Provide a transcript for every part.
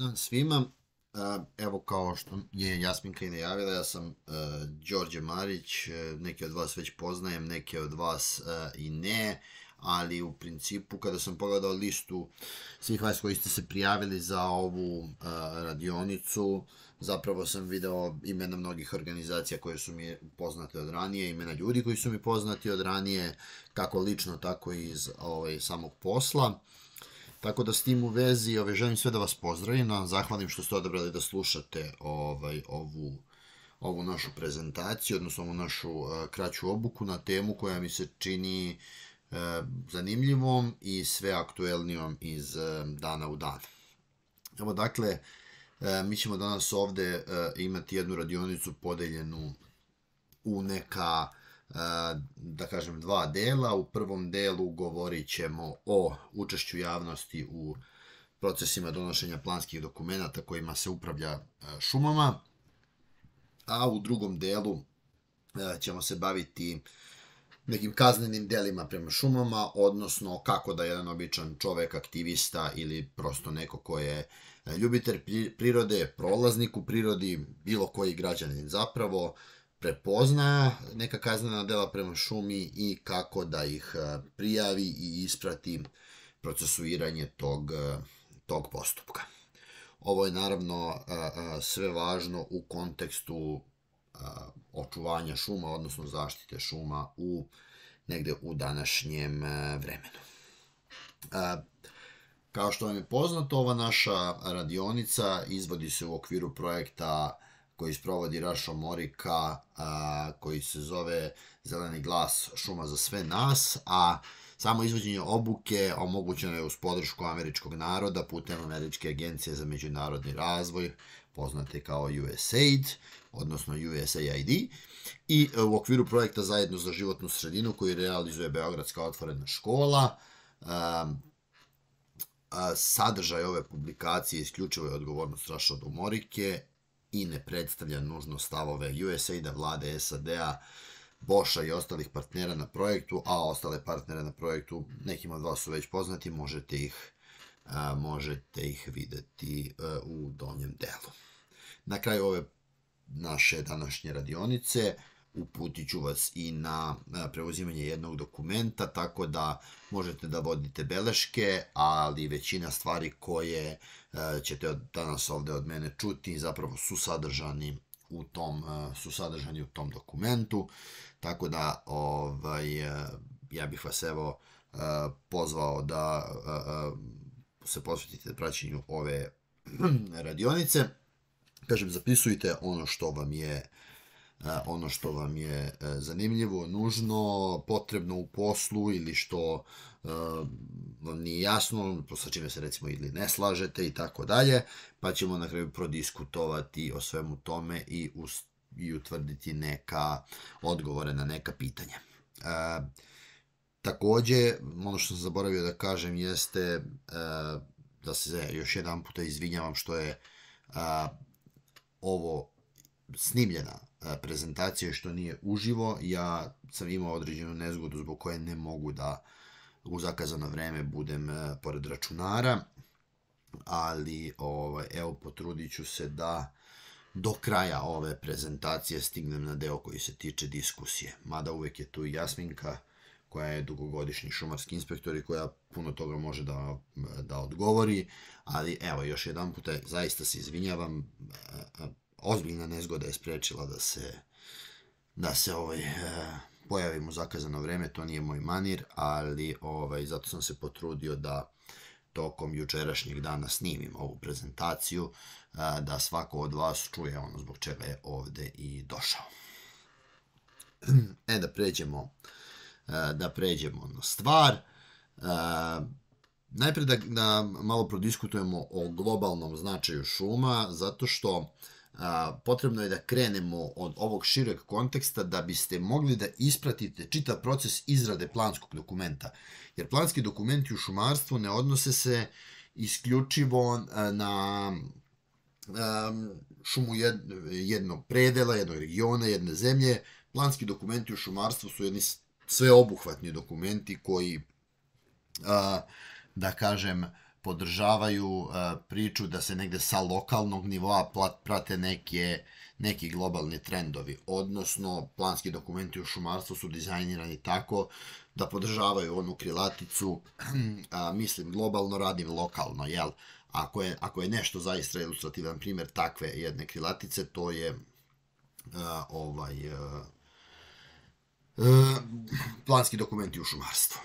dan svima. E, evo kao što je Jasminka i najavila, ja sam e, Đorđe Marić, e, neke od vas već poznajem, neke od vas i ne, ali u principu kada sam pogledao listu svih vas koji ste se prijavili za ovu radionicu, zapravo sam video imena mnogih organizacija koje su mi poznate od ranije, imena ljudi koji su mi poznati od ranije, kako lično, tako i iz ovaj, samog posla. Tako da s tim u vezi ove, želim sve da vas pozdravim, da vam zahvalim što ste odabrali da slušate ovaj, ovu, ovu našu prezentaciju, odnosno ovu našu uh, kraću obuku na temu koja mi se čini uh, zanimljivom i sve aktuelnijom iz uh, dana u dan. Evo dakle, uh, mi ćemo danas ovde uh, imati jednu radionicu podeljenu u neka da kažem, dva dela. U prvom delu govorit ćemo o učešću javnosti u procesima donošenja planskih dokumenta kojima se upravlja šumama, a u drugom delu ćemo se baviti nekim kaznenim delima prema šumama, odnosno kako da jedan običan čovek, aktivista ili prosto neko ko je ljubitelj prirode, prolaznik u prirodi, bilo koji građanin zapravo, prepozna neka kaznena dela prema šumi i kako da ih e, prijavi i isprati procesuiranje tog, e, tog postupka. Ovo je naravno e, sve važno u kontekstu očuvanja šuma, odnosno zaštite šuma u negde u današnjem vremenu. Kao što vam je poznato, ova naša radionica izvodi se u okviru projekta koji sprovodi Rašo Morika, a, koji se zove Zeleni glas šuma za sve nas, a samo izvođenje obuke omogućeno je uz podršku američkog naroda putem Američke agencije za međunarodni razvoj, poznate kao USAID, odnosno USAID, i u okviru projekta Zajedno za životnu sredinu koji realizuje Beogradska otvorena škola, a, sadržaj ove publikacije isključivo je odgovornost Rašo Domorike i ne predstavlja nužno stavove USAID-a, vlade SAD-a, Boša i ostalih partnera na projektu, a ostale partnere na projektu, nekima od vas su već poznati, možete ih, a, možete ih videti a, e, u donjem delu. Na kraju ove naše današnje radionice, uputiću vas i na e, preuzimanje jednog dokumenta, tako da možete da vodite beleške, ali većina stvari koje e, ćete danas ovde od mene čuti zapravo su sadržani u tom e, su sadržani u tom dokumentu. Tako da ovaj ja bih vas evo pozvao da se posvetite praćenju ove radionice. Kažem, zapisujte ono što vam je uh, ono što vam je e, zanimljivo, nužno, potrebno u poslu ili što e, vam nije jasno, sa čime se recimo ili ne slažete i tako dalje, pa ćemo na kraju prodiskutovati o svemu tome i, i utvrditi neka odgovore na neka pitanja. E, takođe, ono što sam zaboravio da kažem jeste e, da se još jedan puta izvinjavam što je ovo snimljena E, prezentacije što nije uživo. Ja sam imao određenu nezgodu zbog koje ne mogu da u zakazano vreme budem e, pored računara, ali ovaj, evo potrudit ću se da do kraja ove prezentacije stignem na deo koji se tiče diskusije. Mada uvek je tu i Jasminka koja je dugogodišnji šumarski inspektor i koja puno toga može da, da odgovori, ali evo još jedan puta e, zaista se izvinjavam, ozbiljna nezgoda je sprečila da se da se ovaj e, pojavim u zakazano vreme, to nije moj manir, ali ovaj zato sam se potrudio da tokom jučerašnjeg dana snimim ovu prezentaciju, eh, da svako od vas čuje ono zbog čega je ovde i došao. E da pređemo eh, da pređemo na stvar. A, najpre da, da malo prodiskutujemo o globalnom značaju šuma, zato što uh, a, potrebno je da krenemo od ovog šireg konteksta da biste mogli da ispratite čitav proces izrade planskog dokumenta. Jer planski dokumenti u šumarstvu ne odnose se isključivo e, na e, šumu jednog predela, jednog regiona, jedne zemlje. Planski dokumenti u šumarstvu su jedni sveobuhvatni dokumenti koji, e, da kažem, podržavaju uh, priču da se negde sa lokalnog nivoa prate neke, neki globalni trendovi, odnosno planski dokumenti u šumarstvu su dizajnirani tako da podržavaju onu krilaticu, a, mislim globalno, radim lokalno, jel? Ako je, ako je nešto zaista ilustrativan primer takve jedne krilatice, to je a, ovaj a, a, planski dokumenti u šumarstvu.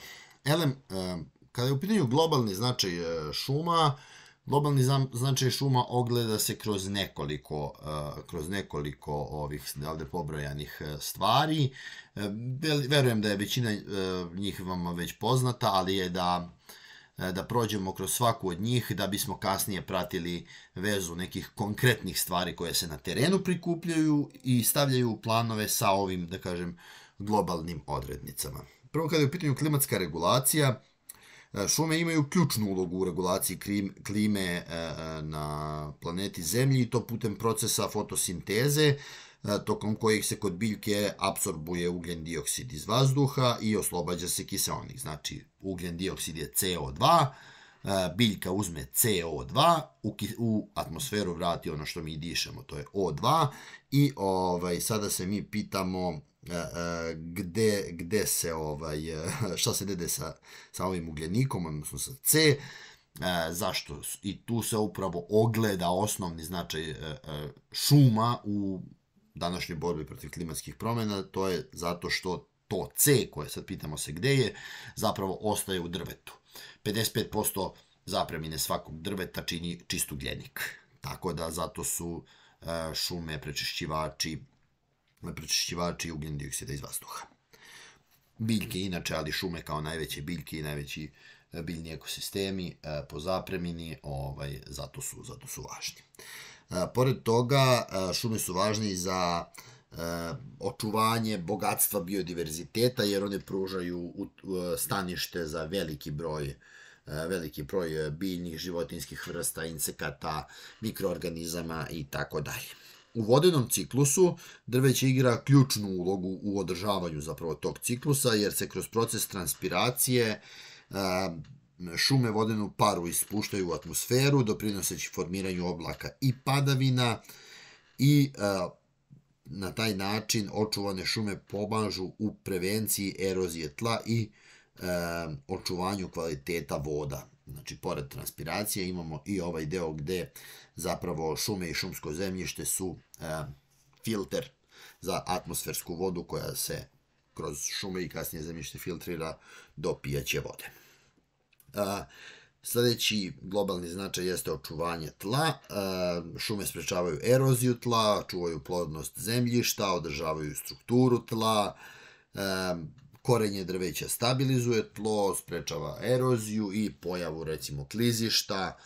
Elem, a, Kada je u pitanju globalni značaj e, šuma, globalni značaj šuma ogleda se kroz nekoliko, e, kroz nekoliko ovih ovde da, pobrojanih e, stvari. Verujem da je većina njih vam već poznata, ali je da da prođemo kroz svaku od njih da bismo kasnije pratili vezu nekih konkretnih stvari koje se na terenu prikupljaju i stavljaju u planove sa ovim, da kažem, globalnim odrednicama. Prvo kada je u pitanju klimatska regulacija, E, Šume imaju ključnu ulogu u regulaciji klime e, e, na planeti Zemlji i to putem procesa fotosinteze, tokom kojih se kod biljke apsorbuje ugljen dioksid iz vazduha i oslobađa se kiseonik. Znači, ugljen dioksid je CO2, biljka uzme CO2, u, u atmosferu vrati ono što mi dišemo, to je O2 i ovaj, sada se mi pitamo E, e, gde, gde se ovaj, e, šta se dede sa, sa ovim ugljenikom, odnosno sa C, zašto? I tu se upravo ogleda osnovni značaj šuma u današnjoj borbi protiv klimatskih promjena, to je zato što to C, koje sad pitamo se gde je, zapravo ostaje u drvetu. 55% zapremine svakog drveta čini čist ugljenik. Tako da zato su šume, prečišćivači, na dakle, prečišćivači ugljen dioksida iz vazduha. Biljke inače, ali šume kao najveće biljke i najveći e, biljni ekosistemi e, po zapremini, ovaj, zato, su, zato su važni. E, pored toga, šume su važne i za očuvanje bogatstva biodiverziteta, jer one pružaju stanište za veliki broj veliki broj biljnih, životinskih vrsta, insekata, mikroorganizama i tako dalje. U vodenom ciklusu drveće igra ključnu ulogu u održavanju zapravo tog ciklusa, jer se kroz proces transpiracije eh, šume vodenu paru ispuštaju u atmosferu, doprinoseći formiranju oblaka i padavina i eh, na taj način očuvane šume pomažu u prevenciji erozije tla i e, očuvanju kvaliteta voda. Znači, pored transpiracije imamo i ovaj deo gde zapravo šume i šumsko zemljište su filter za atmosfersku vodu koja se kroz šume i kasnije zemljište filtrira do pijaće vode. Sledeći globalni značaj jeste očuvanje tla. Šume sprečavaju eroziju tla, čuvaju plodnost zemljišta, održavaju strukturu tla, korenje drveća stabilizuje tlo, sprečava eroziju i pojavu recimo klizišta,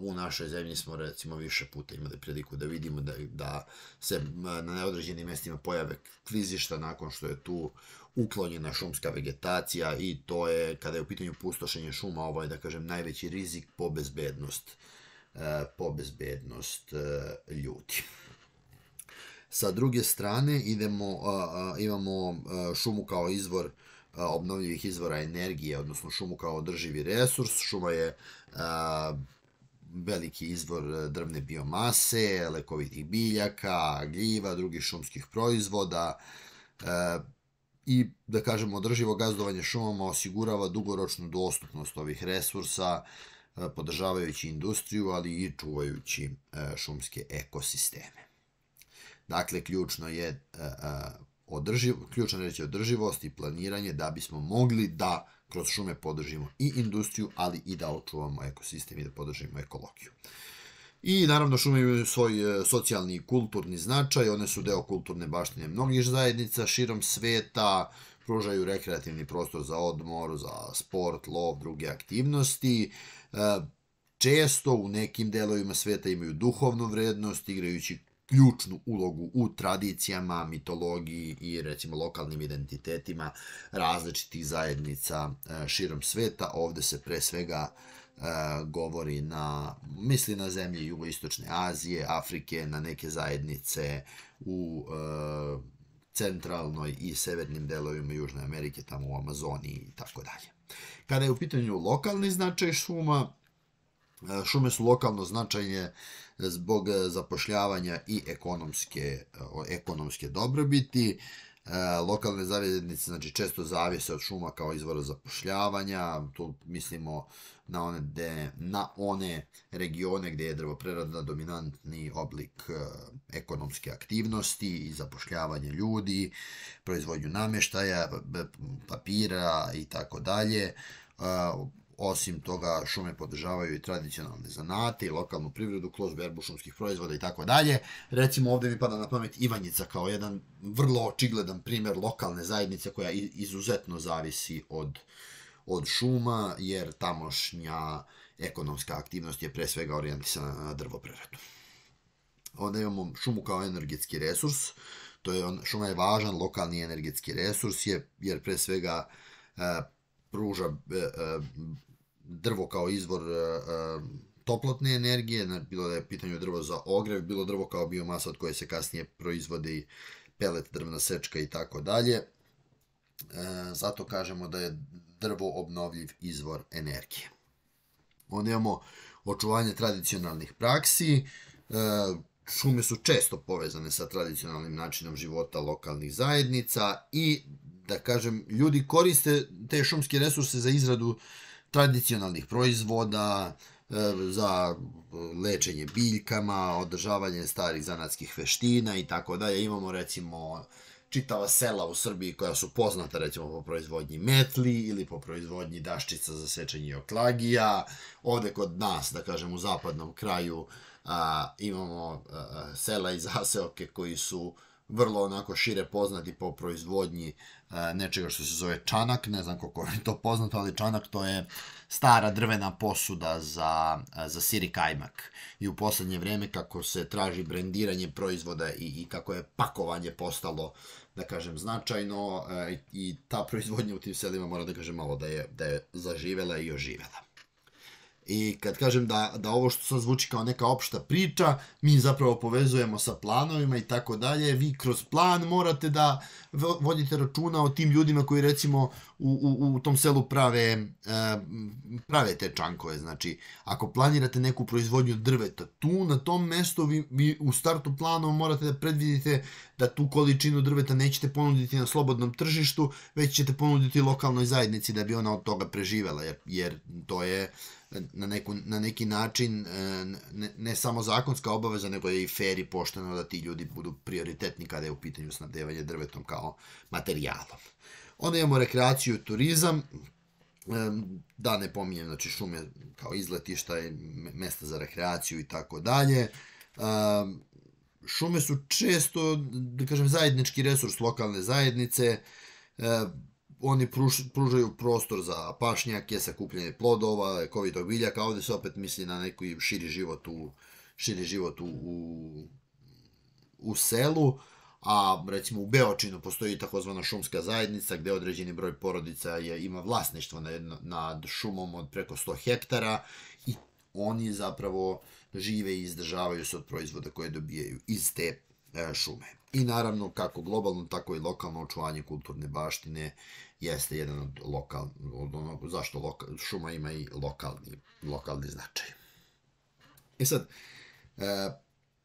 u našoj zemlji smo recimo više puta imali priliku da vidimo da, da se na neodređenim mestima pojave klizišta nakon što je tu uklonjena šumska vegetacija i to je, kada je u pitanju pustošenje šuma, ovo je, da kažem, najveći rizik po bezbednost, e, po bezbednost e, ljudi. Sa druge strane idemo, imamo e, šumu kao izvor obnovljivih izvora energije, odnosno šumu kao održivi resurs. Šuma je veliki izvor e, drvne biomase, lekovitih biljaka, gljiva, drugih šumskih proizvoda e, i da kažemo održivo gazdovanje šumama osigurava dugoročnu dostupnost ovih resursa e, podržavajući industriju, ali i čuvajući šumske ekosisteme. Dakle, ključno je održiv, ključna reč je održivost i planiranje da bismo mogli da kroz šume podržimo i industriju, ali i da očuvamo ekosistem i da podržimo ekologiju. I naravno šume imaju svoj e, socijalni i kulturni značaj, one su deo kulturne baštine mnogih zajednica širom sveta, pružaju rekreativni prostor za odmor, za sport, lov, druge aktivnosti. E, često u nekim delovima sveta imaju duhovnu vrednost, igrajući ključnu ulogu u tradicijama, mitologiji i recimo lokalnim identitetima različitih zajednica e, širom sveta. Ovde se pre svega e, govori na, misli na zemlje jugoistočne Azije, Afrike, na neke zajednice u e, centralnoj i severnim delovima Južne Amerike, tamo u Amazoniji i tako dalje. Kada je u pitanju lokalni značaj šuma, e, šume su lokalno značajne zbog eh, zapošljavanja i ekonomske, eh, ekonomske dobrobiti. Eh, lokalne zajednice znači, često zavise od šuma kao izvora zapošljavanja, tu mislimo na one, de, na one regione gde je drvoprerada dominantni oblik ekonomske aktivnosti i zapošljavanje ljudi, proizvodnju nameštaja, papira i tako dalje Osim toga, šume podržavaju i tradicionalne zanate i lokalnu privredu kroz berbu šumskih proizvoda i tako dalje. Recimo, ovde mi pada na pamet Ivanjica kao jedan vrlo očigledan primer lokalne zajednice koja izuzetno zavisi od, od šuma, jer tamošnja ekonomska aktivnost je pre svega orijentisana na drvopreradu. Onda imamo šumu kao energetski resurs, to je on, šuma je važan lokalni energetski resurs je, jer pre svega e, pruža e, e, drvo kao izvor e, e, toplotne energije, bilo da je pitanje drvo za ogrev, bilo drvo kao biomasa od koje se kasnije proizvode i pelet, drvna sečka i tako dalje. E, zato kažemo da je drvo obnovljiv izvor energije. Onda imamo očuvanje tradicionalnih praksi, šume su često povezane sa tradicionalnim načinom života lokalnih zajednica i da kažem, ljudi koriste te šumske resurse za izradu uh, tradicionalnih proizvoda, e, za e, lečenje biljkama, održavanje starih zanatskih veština i tako dalje. Imamo recimo čitava sela u Srbiji koja su poznata recimo po proizvodnji metli ili po proizvodnji daščica za sečenje i oklagija. Ovde kod nas, da kažem u zapadnom kraju, a, imamo a, sela i zaseoke koji su vrlo onako šire poznati po proizvodnji e, nečega što se zove čanak, ne znam koliko je to poznato, ali čanak to je stara drvena posuda za, e, za siri kajmak. I u poslednje vreme kako se traži brendiranje proizvoda i, i kako je pakovanje postalo, da kažem, značajno e, i ta proizvodnja u tim selima mora da kažem malo da je, da je zaživela i oživela. I kad kažem da, da ovo što sad zvuči kao neka opšta priča, mi zapravo povezujemo sa planovima i tako dalje, vi kroz plan morate da vodite računa o tim ljudima koji recimo u, u, u tom selu prave, e, prave te čankove, znači ako planirate neku proizvodnju drveta, tu na tom mestu vi, vi u startu planu morate da predvidite da tu količinu drveta nećete ponuditi na slobodnom tržištu, već ćete ponuditi lokalnoj zajednici da bi ona od toga preživela, jer, jer to je na, neku, na neki način e, ne, ne samo zakonska obaveza, nego je i fair i pošteno da ti ljudi budu prioritetni kada je u pitanju snabdevanje drvetom kao materijalom. Onda imamo rekreaciju i turizam, e, da ne pominjem, znači šume kao izletišta i mesta za rekreaciju i tako dalje. E, šume su često, da kažem, zajednički resurs lokalne zajednice, oni pružaju prostor za pašnjake, sakupljanje plodova, lekovitog biljaka, a ovde se opet misli na neki širi život u, širi život u, u, u selu, a recimo u Beočinu postoji takozvana šumska zajednica gde određeni broj porodica je, ima vlasništvo na, nad šumom od preko 100 hektara i oni zapravo žive i izdržavaju se od proizvoda koje dobijaju iz te e, šume. I naravno kako globalno, tako i lokalno očuvanje kulturne baštine jeste jedan od lokalnih, od onog, zašto loka, šuma ima i lokalni, lokalni značaj. E sad, e,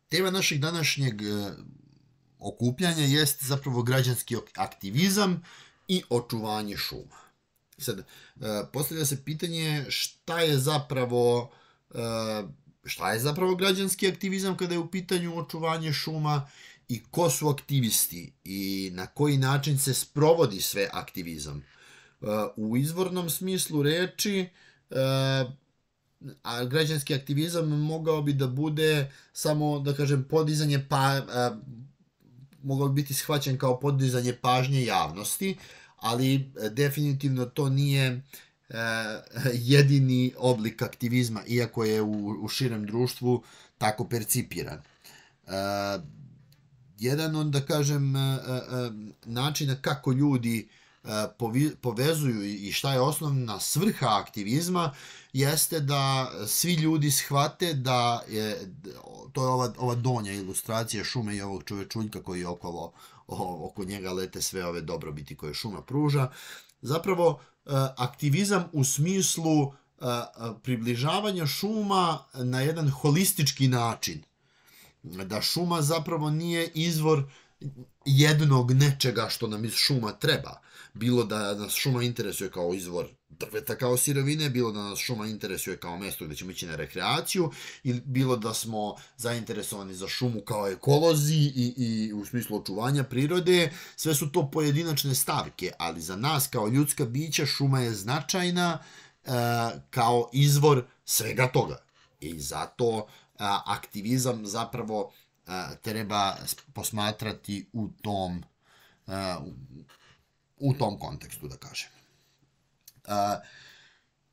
tema našeg današnjeg e, okupljanja jeste zapravo građanski aktivizam i očuvanje šuma. E sad, postavlja se pitanje šta je zapravo šta je zapravo građanski aktivizam kada je u pitanju očuvanje šuma i ko su aktivisti i na koji način se sprovodi sve aktivizam. Uh, u izvornom smislu reči, uh, a građanski aktivizam mogao bi da bude samo, da kažem, podizanje pa, uh, mogao biti shvaćen kao podizanje pažnje javnosti, ali definitivno to nije jedini oblik aktivizma, iako je u, u širem društvu tako percipiran jedan on da kažem e, e, e, načina kako ljudi povezuju i šta je osnovna svrha aktivizma jeste da svi ljudi shvate da je, to je ova, ova donja ilustracija šume i ovog čovečuljka koji okolo, oko njega lete sve ove dobrobiti koje šuma pruža. Zapravo aktivizam u smislu približavanja šuma na jedan holistički način da šuma zapravo nije izvor jednog nečega što nam iz šuma treba. Bilo da nas šuma interesuje kao izvor drveta kao sirovine, bilo da nas šuma interesuje kao mesto gde ćemo ići na rekreaciju, ili bilo da smo zainteresovani za šumu kao ekolozi i, i u smislu očuvanja prirode, sve su to pojedinačne stavke, ali za nas kao ljudska bića šuma je značajna e, kao izvor svega toga. I zato aktivizam zapravo treba posmatrati u tom u tom kontekstu da kažem.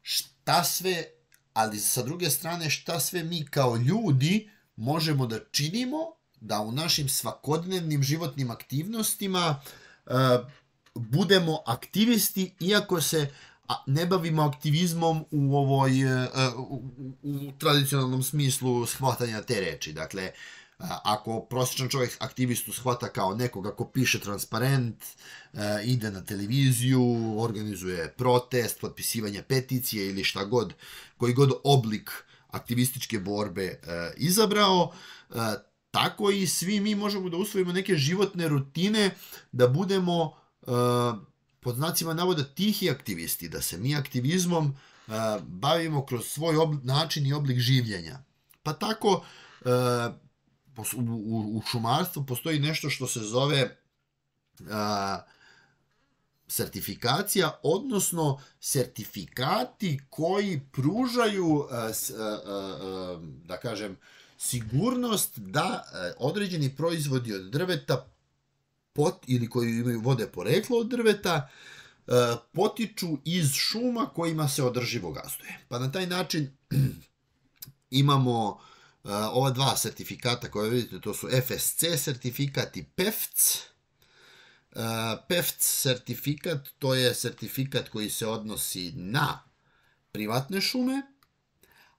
Šta sve, ali sa druge strane šta sve mi kao ljudi možemo da činimo da u našim svakodnevnim životnim aktivnostima budemo aktivisti iako se a ne bavimo aktivizmom u ovoj e, e, u, u tradicionalnom smislu shvatanja te reči. Dakle, e, ako prosječan čovjek aktivistu shvata kao nekoga ko piše transparent, ide na televiziju, organizuje protest, potpisivanje peticije ili šta god, koji god oblik aktivističke borbe izabrao, tako i svi mi možemo da usvojimo neke životne rutine da budemo pod znacima navoda tihi aktivisti, da se mi aktivizmom e, bavimo kroz svoj ob, način i oblik življenja. Pa tako e, u, u, šumarstvu postoji nešto što se zove e, sertifikacija, odnosno sertifikati koji pružaju, e, e, e, e, da kažem, sigurnost da e, određeni proizvodi od drveta pot, ili koji imaju vode poreklo od drveta, e, potiču iz šuma kojima se održivo gazduje. Pa na taj način imamo e, ova dva sertifikata koje vidite, to su FSC sertifikat i PEFC. E, PEFC sertifikat to je sertifikat koji se odnosi na privatne šume,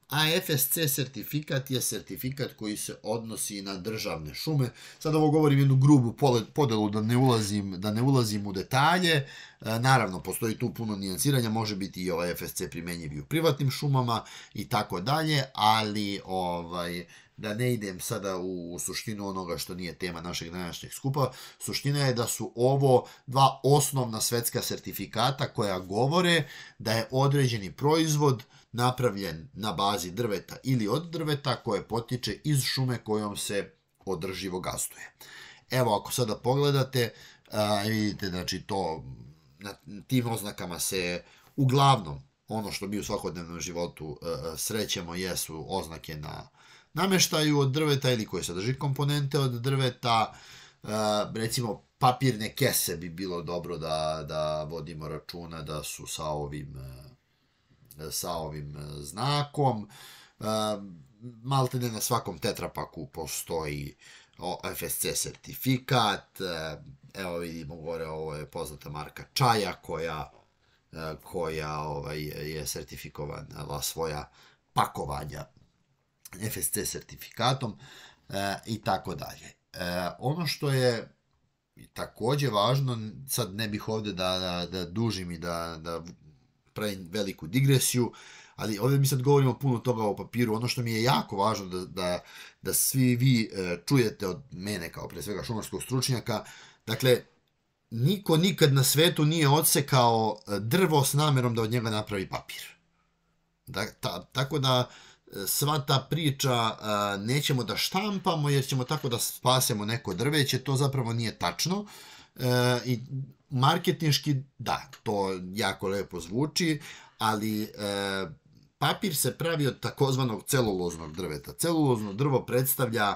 AFSC sertifikat je sertifikat koji se odnosi na državne šume. Sad ovo govorim jednu grubu podelu da ne ulazim, da ne ulazim u detalje. E, naravno, postoji tu puno nijansiranja, može biti i ovaj FSC primenjiv i u privatnim šumama i tako dalje, ali ovaj, da ne idem sada u, u suštinu onoga što nije tema našeg današnjeg skupa, suština je da su ovo dva osnovna svetska sertifikata koja govore da je određeni proizvod napravljen na bazi drveta ili od drveta koje potiče iz šume kojom se održivo gazduje. Evo, ako sada pogledate, vidite, znači, to na tim oznakama se uglavnom ono što mi u svakodnevnom životu e, e, srećemo jesu oznake na nameštaju od drveta ili koje sadrži komponente od drveta, e, recimo papirne kese bi bilo dobro da, da vodimo računa da su sa ovim sa ovim e, znakom. E, Malte ne na svakom tetrapaku postoji FSC sertifikat, e, evo vidimo gore, ovo je poznata marka čaja koja, koja ovaj, je sertifikovala svoja pakovanja FSC sertifikatom i tako dalje. Ono što je takođe važno, sad ne bih ovde da, da, da dužim i da, da pravim veliku digresiju, ali ovde mi sad govorimo puno toga o papiru, ono što mi je jako važno da, da, da svi vi e, čujete od mene kao pre svega šumarskog stručnjaka, dakle, niko nikad na svetu nije odsekao e, drvo s namerom da od njega napravi papir. Da, ta, tako da e, sva ta priča nećemo da štampamo jer ćemo tako da spasemo neko drveće, to zapravo nije tačno e, i marketinški, da, to jako lepo zvuči, ali e, papir se pravi od takozvanog celuloznog drveta. Celulozno drvo predstavlja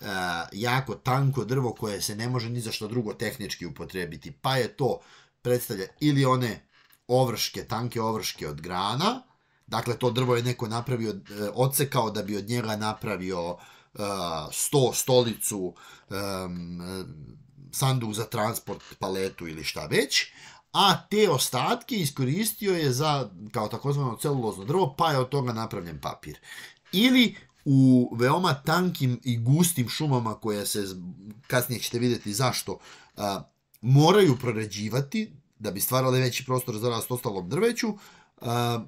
e, jako tanko drvo koje se ne može ni za što drugo tehnički upotrebiti, pa je to predstavlja ili one ovrške, tanke ovrške od grana, dakle to drvo je neko napravio, e, odsekao da bi od njega napravio e, sto, stolicu, e, sanduk za transport, paletu ili šta već, a te ostatke iskoristio je za kao takozvano celulozno drvo, pa je od toga napravljen papir. Ili u veoma tankim i gustim šumama koje se, kasnije ćete vidjeti zašto, a, moraju prorađivati da bi stvarali veći prostor za rast ostalom drveću, a,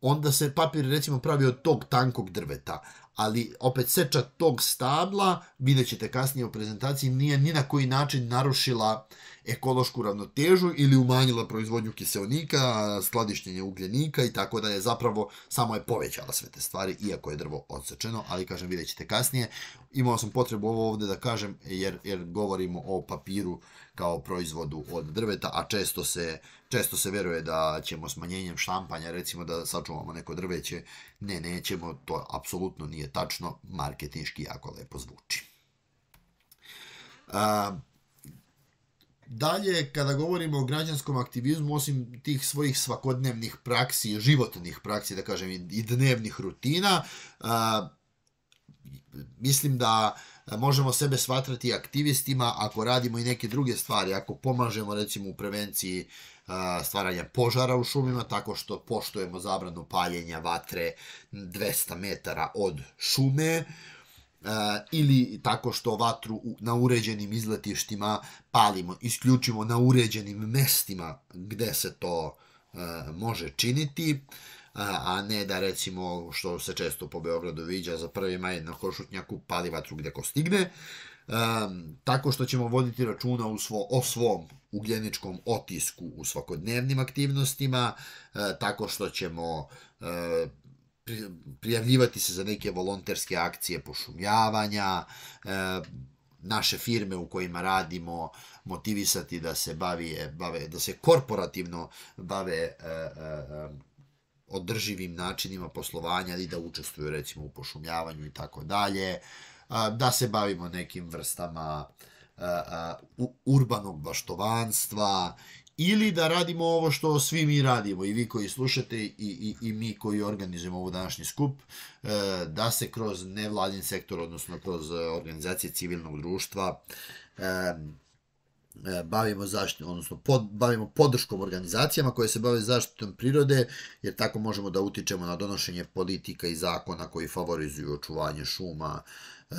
onda se papir recimo pravi od tog tankog drveta, ali opet seča tog stabla, vidjet ćete kasnije u prezentaciji, nije ni na koji način narušila ekološku ravnotežu ili umanjila proizvodnju kiseonika, skladištenje ugljenika i tako da je zapravo samo je povećala sve te stvari, iako je drvo odsečeno, ali kažem vidjet ćete kasnije. Imao sam potrebu ovo ovde da kažem jer, jer govorimo o papiru kao proizvodu od drveta, a često se, često se veruje da ćemo smanjenjem štampanja, recimo da sačuvamo neko drveće, ne, nećemo, to apsolutno nije tačno, marketinški jako lepo zvuči. A, Dalje, kada govorimo o građanskom aktivizmu, osim tih svojih svakodnevnih praksi, životnih praksi, da kažem, i dnevnih rutina, a, mislim da Da možemo sebe smatrati aktivistima ako radimo i neke druge stvari, ako pomažemo recimo u prevenciji stvaranja požara u šumima tako što poštujemo zabranu paljenja vatre 200 metara od šume, ili tako što vatru na uređenim izletištima palimo isključimo na uređenim mestima gde se to može činiti. Uh, a ne da recimo što se često po Beogradu viđa za prvi maj na Košutnjaku pali vatru gde ko stigne um, tako što ćemo voditi računa u svo, o svom ugljeničkom otisku u svakodnevnim aktivnostima, uh, tako što ćemo uh, prijavljivati se za neke volonterske akcije pošumljavanja, uh, naše firme u kojima radimo motivisati da se bavi, bave, da se korporativno bave e, e, održivim načinima poslovanja ili da učestvuju recimo u pošumljavanju i tako dalje, da se bavimo nekim vrstama urbanog baštovanstva ili da radimo ovo što svi mi radimo i vi koji slušate i, i, i mi koji organizujemo ovu današnji skup, e, da se kroz nevladin sektor, odnosno kroz organizacije civilnog društva, e, E, bavimo zaštitom, odnosno pod, bavimo podrškom organizacijama koje se bave zaštitom prirode, jer tako možemo da utičemo na donošenje politika i zakona koji favorizuju očuvanje šuma, e,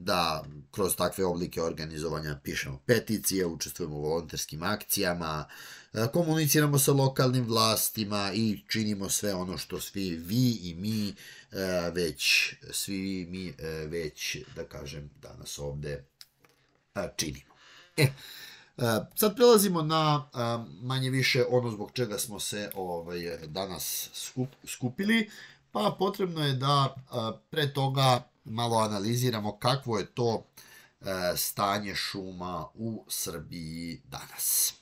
da kroz takve oblike organizovanja pišemo peticije, učestvujemo u volonterskim akcijama, e, komuniciramo sa lokalnim vlastima i činimo sve ono što svi vi i mi već, svi mi već, da kažem, danas ovde činimo. E, sad prelazimo na manje više ono zbog čega smo se ovaj, danas skup, skupili, pa potrebno je da pre toga malo analiziramo kakvo je to e, stanje šuma u Srbiji danas.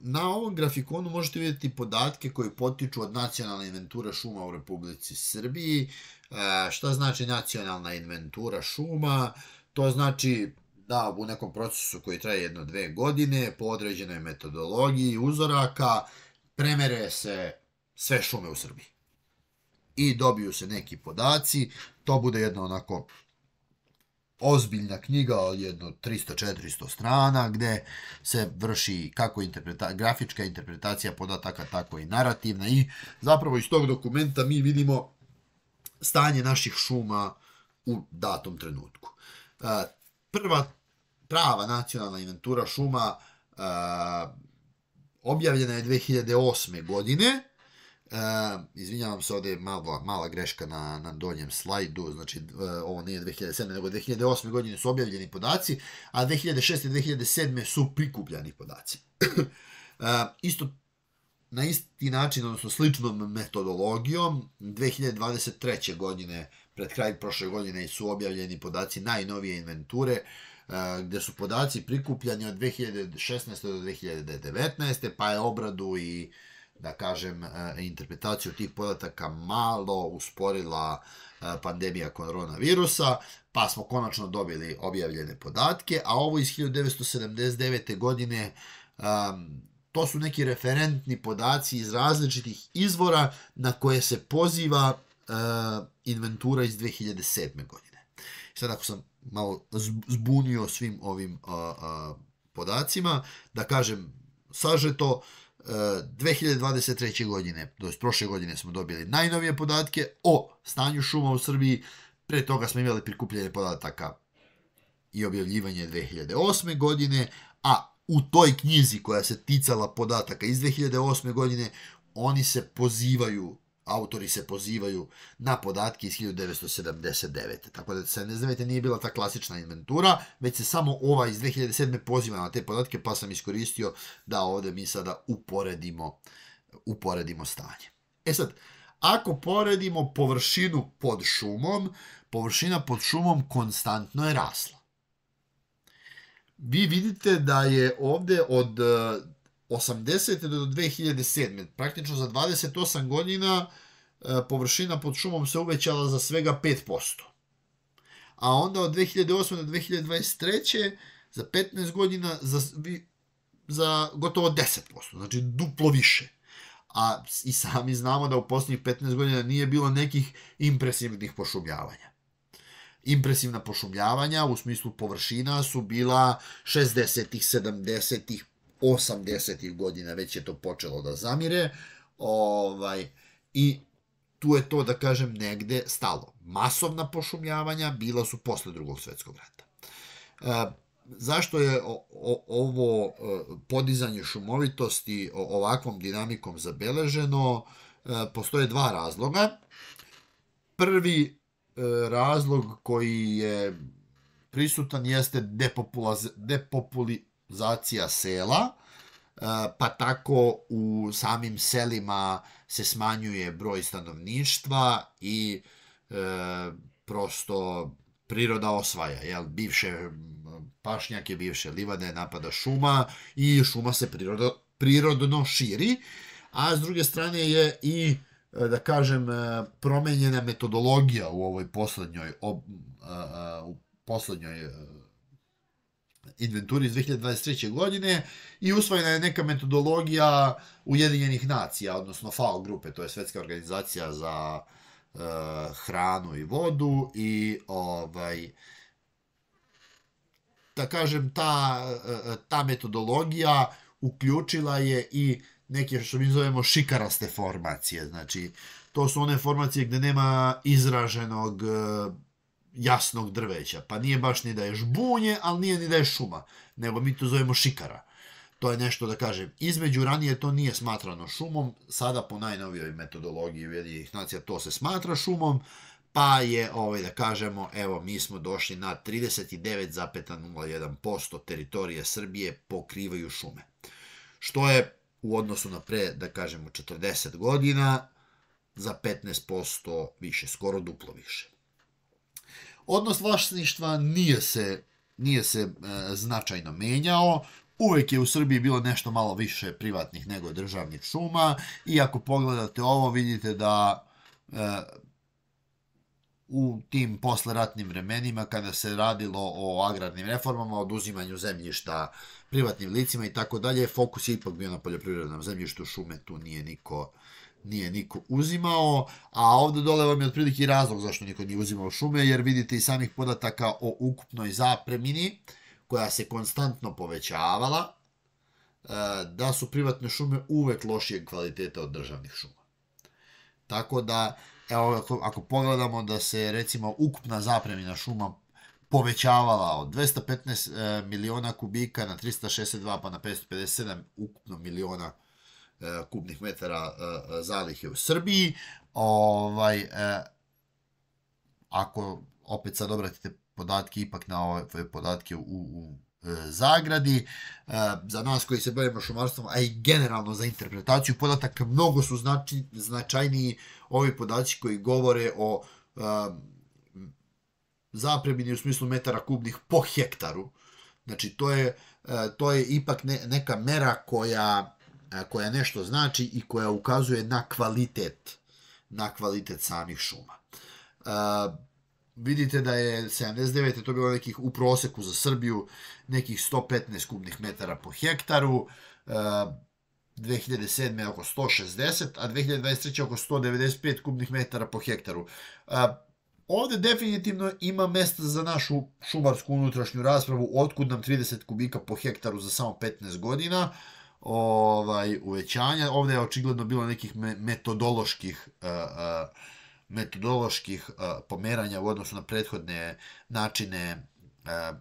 Na ovom grafikonu možete vidjeti podatke koji potiču od nacionalne inventura šuma u Republici Srbiji. E, šta znači nacionalna inventura šuma? To znači da u nekom procesu koji traje jedno dve godine, po određenoj metodologiji uzoraka, premere se sve šume u Srbiji. I dobiju se neki podaci, to bude jedna onako ozbiljna knjiga, od jedno 300-400 strana, gde se vrši kako interpreta, grafička interpretacija podataka, tako i narativna. I zapravo iz tog dokumenta mi vidimo stanje naših šuma u datom trenutku. E, prva prava nacionalna inventura šuma a, e, objavljena je 2008. godine. Uh, izvinjavam se, ovde je mala, mala greška na, na donjem slajdu, znači uh, ovo nije 2007. nego 2008. godine su objavljeni podaci, a 2006. i 2007. su prikupljani podaci. uh, isto na isti način, odnosno sličnom metodologijom, 2023. godine, pred kraj prošle godine su objavljeni podaci najnovije inventure, uh, E, gde su podaci prikupljani od 2016. do 2019. pa je obradu i da kažem, e, interpretaciju tih podataka malo usporila e, pandemija koronavirusa, pa smo konačno dobili objavljene podatke, a ovo iz 1979. godine to su neki referentni podaci iz različitih izvora na koje se poziva uh, inventura iz 2007. godine. Sad ako sam malo zbunio svim ovim a, a, podacima. Da kažem, sažeto, 2023. E, godine, to je prošle godine smo dobili najnovije podatke o stanju šuma u Srbiji, pre toga smo imali prikupljanje podataka i objavljivanje 2008. godine, a u toj knjizi koja se ticala podataka iz 2008. godine, oni se pozivaju autori se pozivaju na podatke iz 1979. Tako da 79. nije bila ta klasična inventura, već se samo ova iz 2007. poziva na te podatke, pa sam iskoristio da ovde mi sada uporedimo, uporedimo stanje. E sad, ako poredimo površinu pod šumom, površina pod šumom konstantno je rasla. Vi vidite da je ovde od 80. do 2007. Praktično za 28 godina e, površina pod šumom se uvećala za svega 5%. A onda od 2008. do 2023. za 15 godina za, za gotovo 10%, znači duplo više. A i sami znamo da u poslednjih 15 godina nije bilo nekih impresivnih pošumljavanja. Impresivna pošumljavanja u smislu površina su bila 60-ih, 70-ih, 80-ih godina već je to počelo da zamire ovaj, i tu je to, da kažem, negde stalo. Masovna pošumljavanja bila su posle drugog svetskog rata. E, zašto je o, o, ovo e, podizanje šumovitosti ovakvom dinamikom zabeleženo? E, postoje dva razloga. Prvi e, razlog koji je prisutan jeste depopulaz, depopuli, zacija sela, e, pa tako u samim selima se smanjuje broj stanovništva i e, prosto priroda osvaja, jel, bivše pašnjake, bivše livade napada šuma i šuma se prirodo, prirodno širi, a s druge strane je i e, da kažem e, promenjena metodologija u ovoj poslednjoj u poslednjoj inventuri iz 2023. godine i usvojena je neka metodologija Ujedinjenih nacija, odnosno FAO grupe, to je Svetska organizacija za e, hranu i vodu i ovaj da kažem ta, e, ta metodologija uključila je i neke što mi zovemo šikaraste formacije, znači to su one formacije gde nema izraženog e, jasnog drveća, pa nije baš ni da je žbunje, ali nije ni da je šuma, nego mi to zovemo šikara. To je nešto da kažem, između ranije to nije smatrano šumom, sada po najnovijoj metodologiji Vjedinih nacija to se smatra šumom, pa je, ovaj, da kažemo, evo, mi smo došli na 39,01% teritorije Srbije pokrivaju šume. Što je u odnosu na pre, da kažemo, 40 godina, za 15% više, skoro duplo više. Odnos vlasništva nije se, nije se e, značajno menjao, Uvek je u Srbiji bilo nešto malo više privatnih nego državnih šuma i ako pogledate ovo vidite da e, u tim posleratnim vremenima kada se radilo o agrarnim reformama, oduzimanju zemljišta privatnim licima i tako dalje, fokus je ipak bio na poljoprivrednom zemljištu, šume tu nije niko nije niko uzimao, a ovde dole vam je otprilike razlog zašto niko nije uzimao šume, jer vidite i samih podataka o ukupnoj zapremini, koja se konstantno povećavala, e, da su privatne šume uvek lošijeg kvaliteta od državnih šuma. Tako da, evo, ako, ako pogledamo da se recimo ukupna zapremina šuma povećavala od 215 e, miliona kubika na 362 pa na 557 ukupno miliona E, kubnih metara e, e, zalihe u Srbiji. Ovaj, ako opet sad obratite podatke ipak na ove podatke u, u zagradi. Za nas koji se bavimo šumarstvom, a i generalno za interpretaciju podataka, mnogo su znači, značajniji ovi podaci koji govore o zapremini u smislu metara kubnih po hektaru. Znači, to je, to je ipak ne, neka mera koja E, koja nešto znači i koja ukazuje na kvalitet, na kvalitet samih šuma. Uh, vidite da je 79. to bilo nekih u proseku za Srbiju nekih 115 kubnih metara po hektaru, uh, e, 2007. oko 160, a 2023. oko 195 kubnih metara po hektaru. Uh, ovde definitivno ima mesta za našu šumarsku unutrašnju raspravu, otkud nam 30 kubika po hektaru za samo 15 godina, uh, ovaj, uvećanja. Ovde je očigledno bilo nekih metodoloških eh, eh, metodoloških eh, pomeranja u odnosu na prethodne načine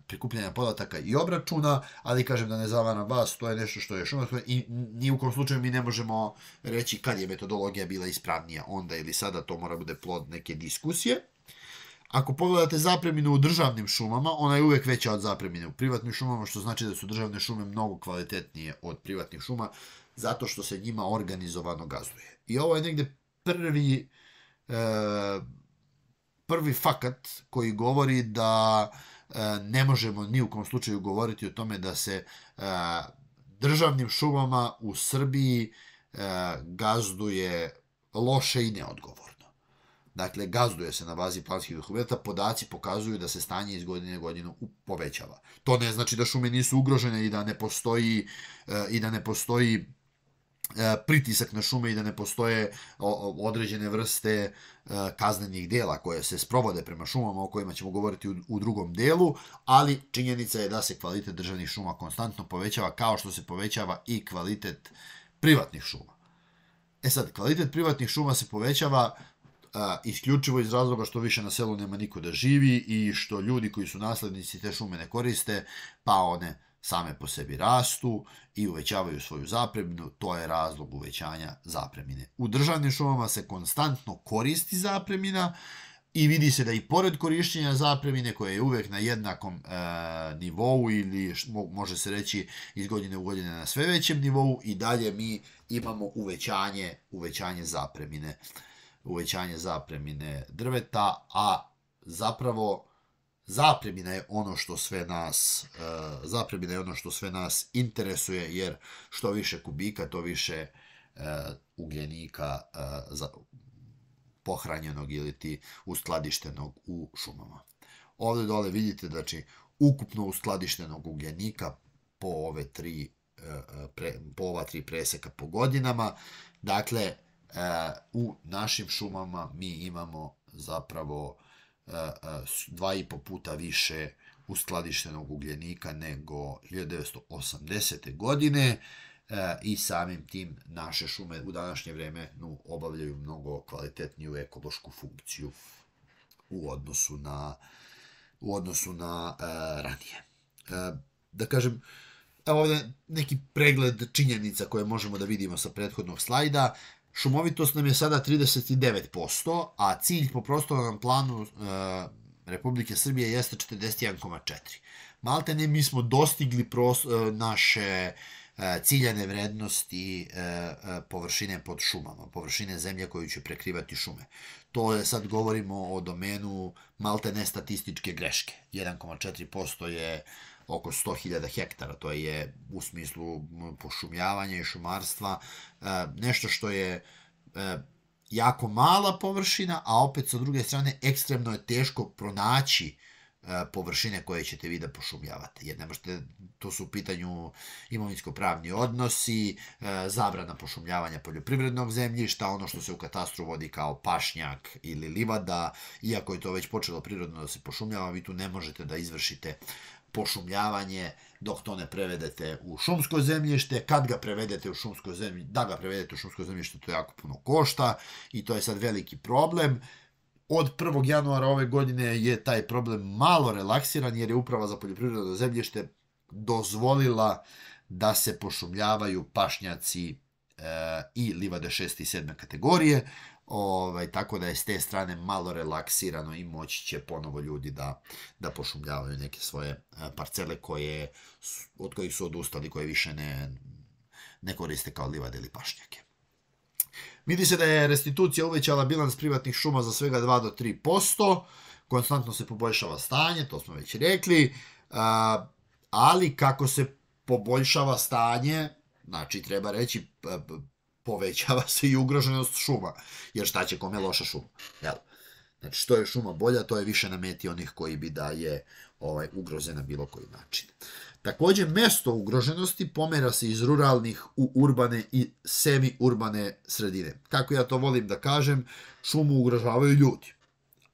prikupljanja podataka i obračuna, ali kažem da ne zavaram vas, to je nešto što je još i ni u kom slučaju mi ne možemo reći kad je metodologija bila ispravnija onda ili sada, to mora bude plod neke diskusije. Ako pogledate zapreminu u državnim šumama, ona je uvek veća od zapremine u privatnim šumama, što znači da su državne šume mnogo kvalitetnije od privatnih šuma, zato što se njima organizovano gazduje. I ovo je negde prvi e, prvi fakat koji govori da e, ne možemo ni u kom slučaju govoriti o tome da se e, državnim šumama u Srbiji gazduje loše i neodgovorno. Dakle, gazduje se na bazi planskih dokumenta, podaci pokazuju da se stanje iz godine godinu povećava. To ne znači da šume nisu ugrožene i da ne postoji, e, i da ne postoji e, pritisak na šume i da ne postoje određene vrste e, kaznenih dela koje se sprovode prema šumama o kojima ćemo govoriti u drugom delu, ali činjenica je da se kvalitet državnih šuma konstantno povećava kao što se povećava i kvalitet privatnih šuma. E sad, kvalitet privatnih šuma se povećava a, isključivo iz razloga što više na selu nema niko da živi i što ljudi koji su naslednici te šume ne koriste, pa one same po sebi rastu i uvećavaju svoju zapreminu, to je razlog uvećanja zapremine. U državnim šumama se konstantno koristi zapremina i vidi se da i pored korišćenja zapremine koja je uvek na jednakom e, nivou ili može se reći iz godine u godine na sve većem nivou i dalje mi imamo uvećanje, uvećanje zapremine. E, uvećanje zapremine drveta, a zapravo zapremina je ono što sve nas e, zapremina je ono što sve nas interesuje jer što više kubika to više e, ugljenika e, pohranjenog ili ti uskladištenog u šumama. Ovde dole vidite znači ukupno uskladištenog ugljenika po ove tri po ova tri preseka po godinama. Dakle, e, u našim šumama mi imamo zapravo e, e dva i po puta više uskladištenog ugljenika nego 1980. godine e, i samim tim naše šume u današnje vreme nu, obavljaju mnogo kvalitetniju ekološku funkciju u odnosu na u odnosu na e, ranije. E, da kažem, evo ovde neki pregled činjenica koje možemo da vidimo sa prethodnog slajda. Šumovitost nam je sada 39%, a cilj po prostornom planu e, Republike Srbije jeste 41,4. Malte ne, mi smo dostigli pros, e, naše e, ciljane vrednosti e, e, površine pod šumama, površine zemlje koju će prekrivati šume. To je, sad govorimo o domenu malte ne statističke greške. 1,4% je oko 100.000 hektara, to je u smislu pošumljavanja i šumarstva e, nešto što je e, jako mala površina, a opet sa druge strane ekstremno je teško pronaći e, površine koje ćete vi da pošumljavate. Jer ne možete, to su u pitanju imovinsko-pravni odnosi, zabrana pošumljavanja poljoprivrednog zemljišta, ono što se u katastru vodi kao pašnjak ili livada, iako je to već počelo prirodno da se pošumljava, vi tu ne možete da izvršite uh, pošumljavanje dok to ne prevedete u šumsko zemljište. Kad ga prevedete u šumsko zemljište, da ga prevedete u šumsko zemljište, to jako puno košta i to je sad veliki problem. Od 1. januara ove godine je taj problem malo relaksiran jer je Uprava za poljoprivredno zemljište dozvolila da se pošumljavaju pašnjaci e, i livade 6. i 7. kategorije, Ovaj, tako da je s te strane malo relaksirano i moći će ponovo ljudi da, da pošumljavaju neke svoje e, parcele koje, od kojih su odustali, koje više ne, ne koriste kao livade ili pašnjake. Vidi se da je restitucija uvećala bilans privatnih šuma za svega 2 do 3%, konstantno se poboljšava stanje, to smo već rekli, e, ali kako se poboljšava stanje, znači treba reći povećava se i ugroženost šuma. Jer šta će kome loša šuma? Jel? Znači, što je šuma bolja, to je više na meti onih koji bi da je ovaj, ugroze na bilo koji način. Takođe, mesto ugroženosti pomera se iz ruralnih u urbane i semi-urbane sredine. Kako ja to volim da kažem, šumu ugrožavaju ljudi.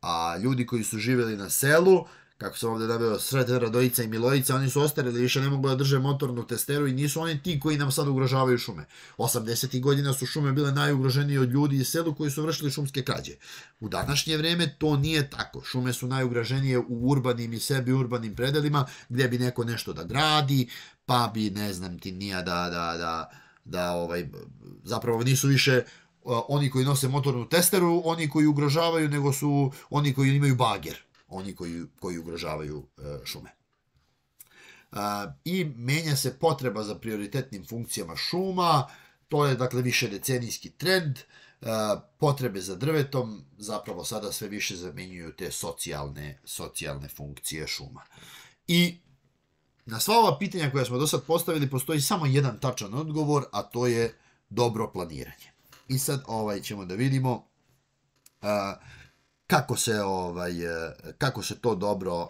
A ljudi koji su živjeli na selu, kako sam ovde naveo, Sreden, Radojica i Milojica, oni su ostarili, više ne mogu da drže motornu testeru i nisu oni ti koji nam sad ugrožavaju šume. 80. godina su šume bile najugroženije od ljudi i selu koji su vršili šumske krađe. U današnje vreme to nije tako. Šume su najugroženije u urbanim i sebi urbanim predelima gde bi neko nešto da gradi, pa bi, ne znam ti, nija da, da, da, da ovaj, zapravo nisu više e, oni koji nose motornu testeru, oni koji ugrožavaju, nego su oni koji imaju bager oni koji, koji ugrožavaju e, šume. E, I menja se potreba za prioritetnim funkcijama šuma, to je dakle više decenijski trend, e, potrebe za drvetom zapravo sada sve više zamenjuju te socijalne, socijalne funkcije šuma. I na sva ova pitanja koja smo do sad postavili postoji samo jedan tačan odgovor, a to je dobro planiranje. I sad ovaj ćemo da vidimo uh, kako se ovaj e, kako se to dobro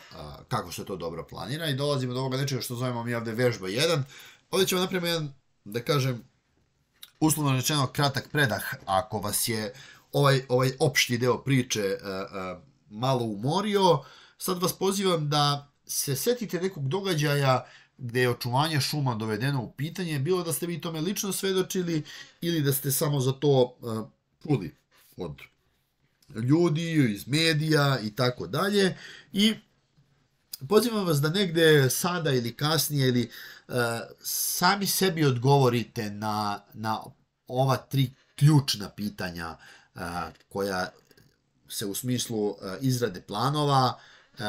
kako se to dobro planira i dolazimo do ovoga nečega što zovemo mi ovde vežba 1. Ovde ćemo napravimo jedan da kažem uslovno rečeno kratak predah ako vas je ovaj ovaj opšti deo priče e, e, malo umorio. Sad vas pozivam da se setite nekog događaja gde je očuvanje šuma dovedeno u pitanje, bilo da ste vi tome lično svedočili ili da ste samo za to čuli od ljudi, iz medija i tako dalje. I pozivam vas da negde sada ili kasnije ili e, sami sebi odgovorite na, na ova tri ključna pitanja e, koja se u smislu e, izrade planova, e,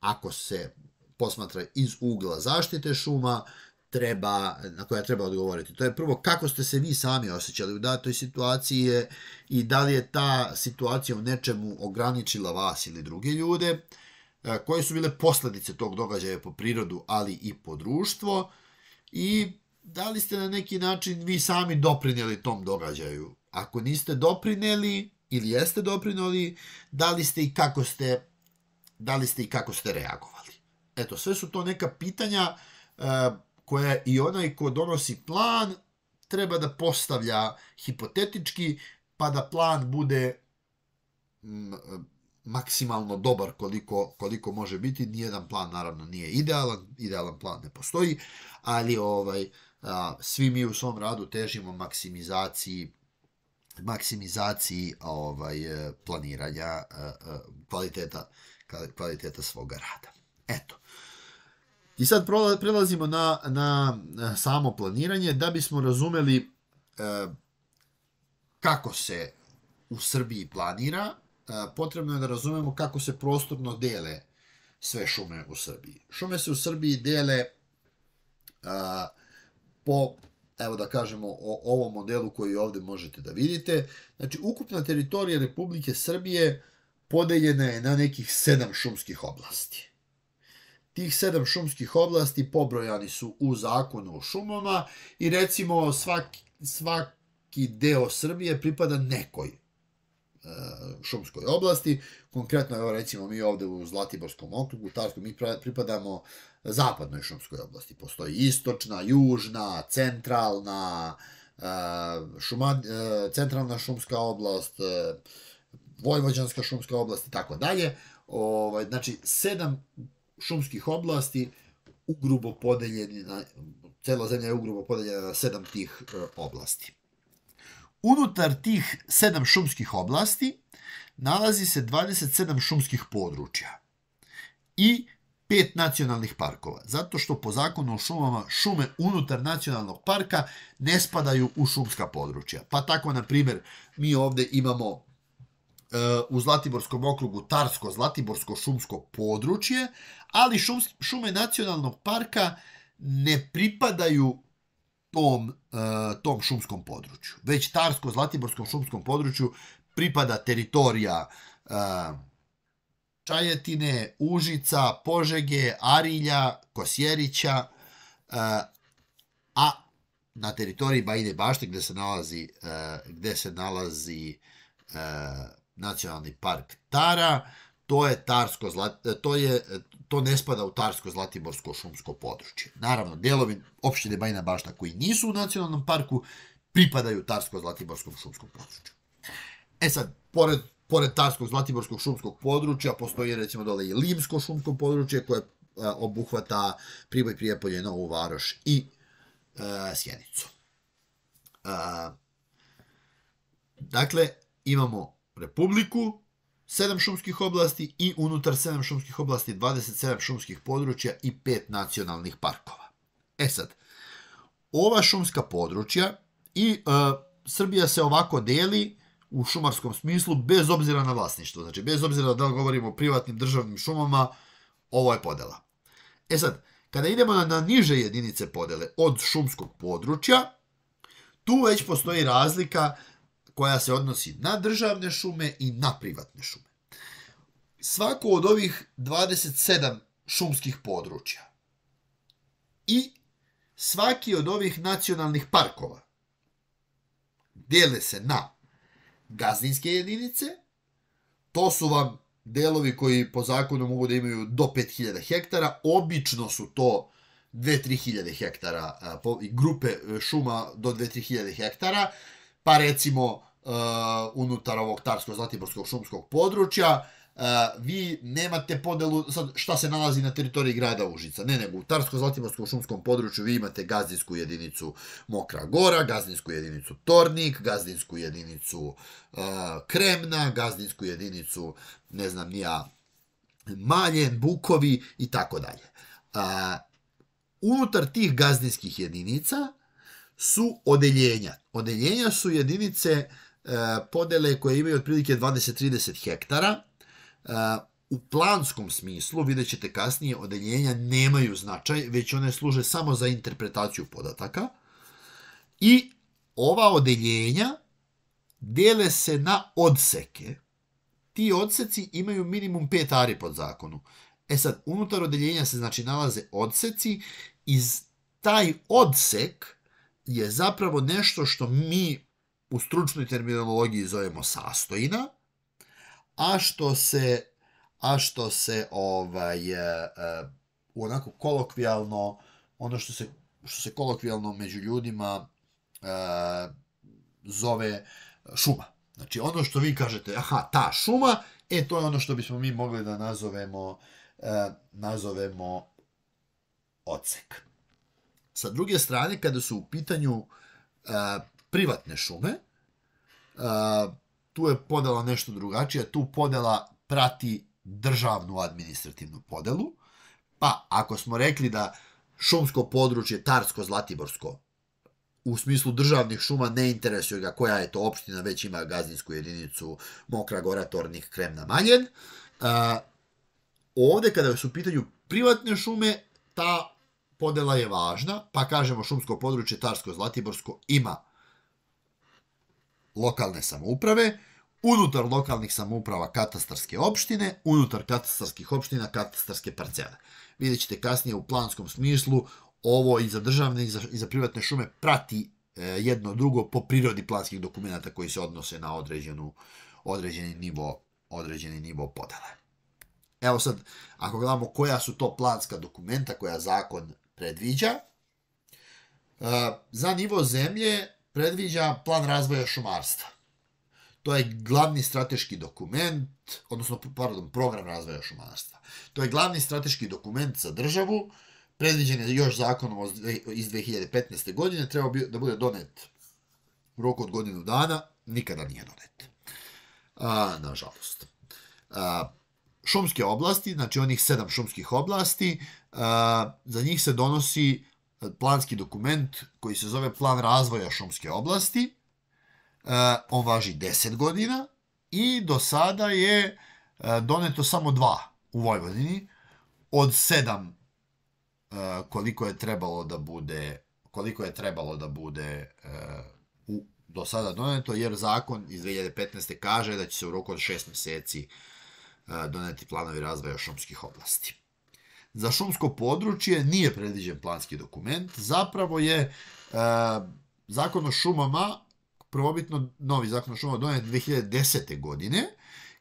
ako se posmatra iz ugla zaštite šuma, e, treba, na koja treba odgovoriti. To je prvo kako ste se vi sami osjećali u datoj situaciji je, i da li je ta situacija u nečemu ograničila vas ili druge ljude, e, koje su bile posledice tog događaja po prirodu, ali i po društvo i da li ste na neki način vi sami doprineli tom događaju. Ako niste doprineli ili jeste doprineli, da li ste i kako ste, da li ste, i kako ste reagovali. Eto, sve su to neka pitanja uh, koja i onaj ko donosi plan treba da postavlja hipotetički, pa da plan bude maksimalno dobar koliko, koliko može biti. Nijedan plan naravno nije idealan, idealan plan ne postoji, ali ovaj a, svi mi u svom radu težimo maksimizaciji maksimizaciji ovaj planiranja kvaliteta kvaliteta svoga rada. Eto. I sad prelazimo na, na samo planiranje da bismo razumeli e, kako se u Srbiji planira, e, potrebno je da razumemo kako se prostorno dele sve šume u Srbiji. Šume se u Srbiji dele e, po evo da kažemo o ovom modelu koji ovde možete da vidite. Znači, ukupna teritorija Republike Srbije podeljena je na nekih sedam šumskih oblasti. Tih sedam šumskih oblasti pobrojani su u zakonu o šumama i recimo svaki, svaki deo Srbije pripada nekoj e, šumskoj oblasti. Konkretno, evo recimo mi ovde u Zlatiborskom okrugu, Tarskom, mi pripadamo zapadnoj šumskoj oblasti. Postoji istočna, južna, centralna, e, šuma, e, centralna šumska oblast, vojvođanska šumska oblast i tako dalje. Ovaj, znači, sedam šumskih oblasti ugrubo podeljeni na, cela zemlja je ugrubo podeljena na sedam tih e, oblasti. Unutar tih sedam šumskih oblasti nalazi se 27 šumskih područja i pet nacionalnih parkova, zato što po zakonu o šumama šume unutar nacionalnog parka ne spadaju u šumska područja. Pa tako, na primjer, mi ovde imamo E, u Zlatiborskom okrugu Tarsko-Zlatiborsko-šumsko područje, ali šum, šume nacionalnog parka ne pripadaju tom, e, tom šumskom području. Već Tarsko-Zlatiborskom šumskom području pripada teritorija e, Čajetine, Užica, Požege, Arilja, Kosjerića, a na teritoriji Bajine bašte gde se nalazi, gde se nalazi uh, nacionalni park Tara, to je Tarsko to je to ne spada u Tarsko Zlatiborsko šumsko područje. Naravno, delovi opštine Bajna Bašta koji nisu u nacionalnom parku pripadaju Tarsko Zlatiborskom šumskom području. E sad, pored pored Tarskog Zlatiborskog šumskog područja postoji recimo dole i Limsko šumsko područje koje e, obuhvata Priboj, Prijepolje, Novu Varoš i e, Sjenicu. E, dakle, imamo republiku, 7 šumskih oblasti i unutar 7 šumskih oblasti 27 šumskih područja i 5 nacionalnih parkova. E sad, ova šumska područja i e, Srbija se ovako deli u šumarskom smislu bez obzira na vlasništvo. Znači, bez obzira da govorimo o privatnim državnim šumama, ovo je podela. E sad, kada idemo na, na niže jedinice podele od šumskog područja, tu već postoji razlika koja se odnosi na državne šume i na privatne šume. Svako od ovih 27 šumskih područja i svaki od ovih nacionalnih parkova dele se na gazdinske jedinice, to su vam delovi koji po zakonu mogu da imaju do 5000 hektara, obično su to 2-3 hiljade hektara, grupe e, šuma do 2-3 hiljade hektara, pa recimo uh, unutar ovog Tarsko-Zlatiborskog šumskog područja. Uh, vi nemate podelu, sad šta se nalazi na teritoriji grada Užica, ne nego u Tarsko-Zlatiborskom šumskom području vi imate gazdinsku jedinicu Mokra Gora, gazdinsku jedinicu Tornik, gazdinsku jedinicu uh, Kremna, gazdinsku jedinicu, ne znam nija, Maljen, Bukovi i tako dalje. Uh, unutar tih gazdinskih jedinica su odeljenja. Odeljenja su jedinice uh, Eh, podele koje imaju otprilike 20-30 hektara, eh, u planskom smislu, vidjet ćete kasnije, odeljenja nemaju značaj, već one služe samo za interpretaciju podataka i ova odeljenja dele se na odseke. Ti odseci imaju minimum 5 ari pod zakonu. E sad, unutar odeljenja se znači nalaze odseci iz taj odsek je zapravo nešto što mi u stručnoj terminologiji zovemo sastojina, a što se a što se ovaj uh, onako kolokvijalno ono što se što se kolokvijalno među ljudima uh, zove šuma. Znači ono što vi kažete, aha, ta šuma, e to je ono što bismo mi mogli da nazovemo uh, nazovemo odsek. Sa druge strane, kada su u pitanju uh, privatne šume. Uh, tu je podela nešto drugačija, tu podela prati državnu administrativnu podelu, pa ako smo rekli da šumsko područje Tarsko-Zlatiborsko u smislu državnih šuma ne interesuje ga koja je to opština, već ima gazdinsku jedinicu Mokra Gora, Tornik Kremna, Maljen. E, ovde kada su u pitanju privatne šume, ta podela je važna, pa kažemo šumsko područje Tarsko-Zlatiborsko ima lokalne samouprave, unutar lokalnih samouprava katastarske opštine, unutar katastarskih opština katastarske parcele. Vidjet ćete kasnije u planskom smislu ovo i za državne i za, i za privatne šume prati e, jedno drugo po prirodi planskih dokumenta koji se odnose na određenu, određeni nivo određeni nivo podele. Evo sad, ako gledamo koja su to planska dokumenta koja zakon predviđa, e, za nivo zemlje predviđa plan razvoja šumarstva. To je glavni strateški dokument, odnosno, pardon, program razvoja šumarstva. To je glavni strateški dokument za državu, predviđen je još zakonom iz 2015. godine, trebao bi, da bude donet u roku od godinu dana, nikada nije donet. A, nažalost. A, šumske oblasti, znači onih sedam šumskih oblasti, a, za njih se donosi planski dokument koji se zove Plan razvoja šumske oblasti. E, on važi 10 godina i do sada je e, doneto samo dva u Vojvodini od sedam e, koliko je trebalo da bude koliko je trebalo da bude u, do sada doneto, jer zakon iz 2015. kaže da će se u roku od 6 meseci doneti planovi razvoja šumskih oblasti za šumsko područje nije predviđen planski dokument, zapravo je e, zakon o šumama, prvobitno novi zakon o šumama donet 2010. godine,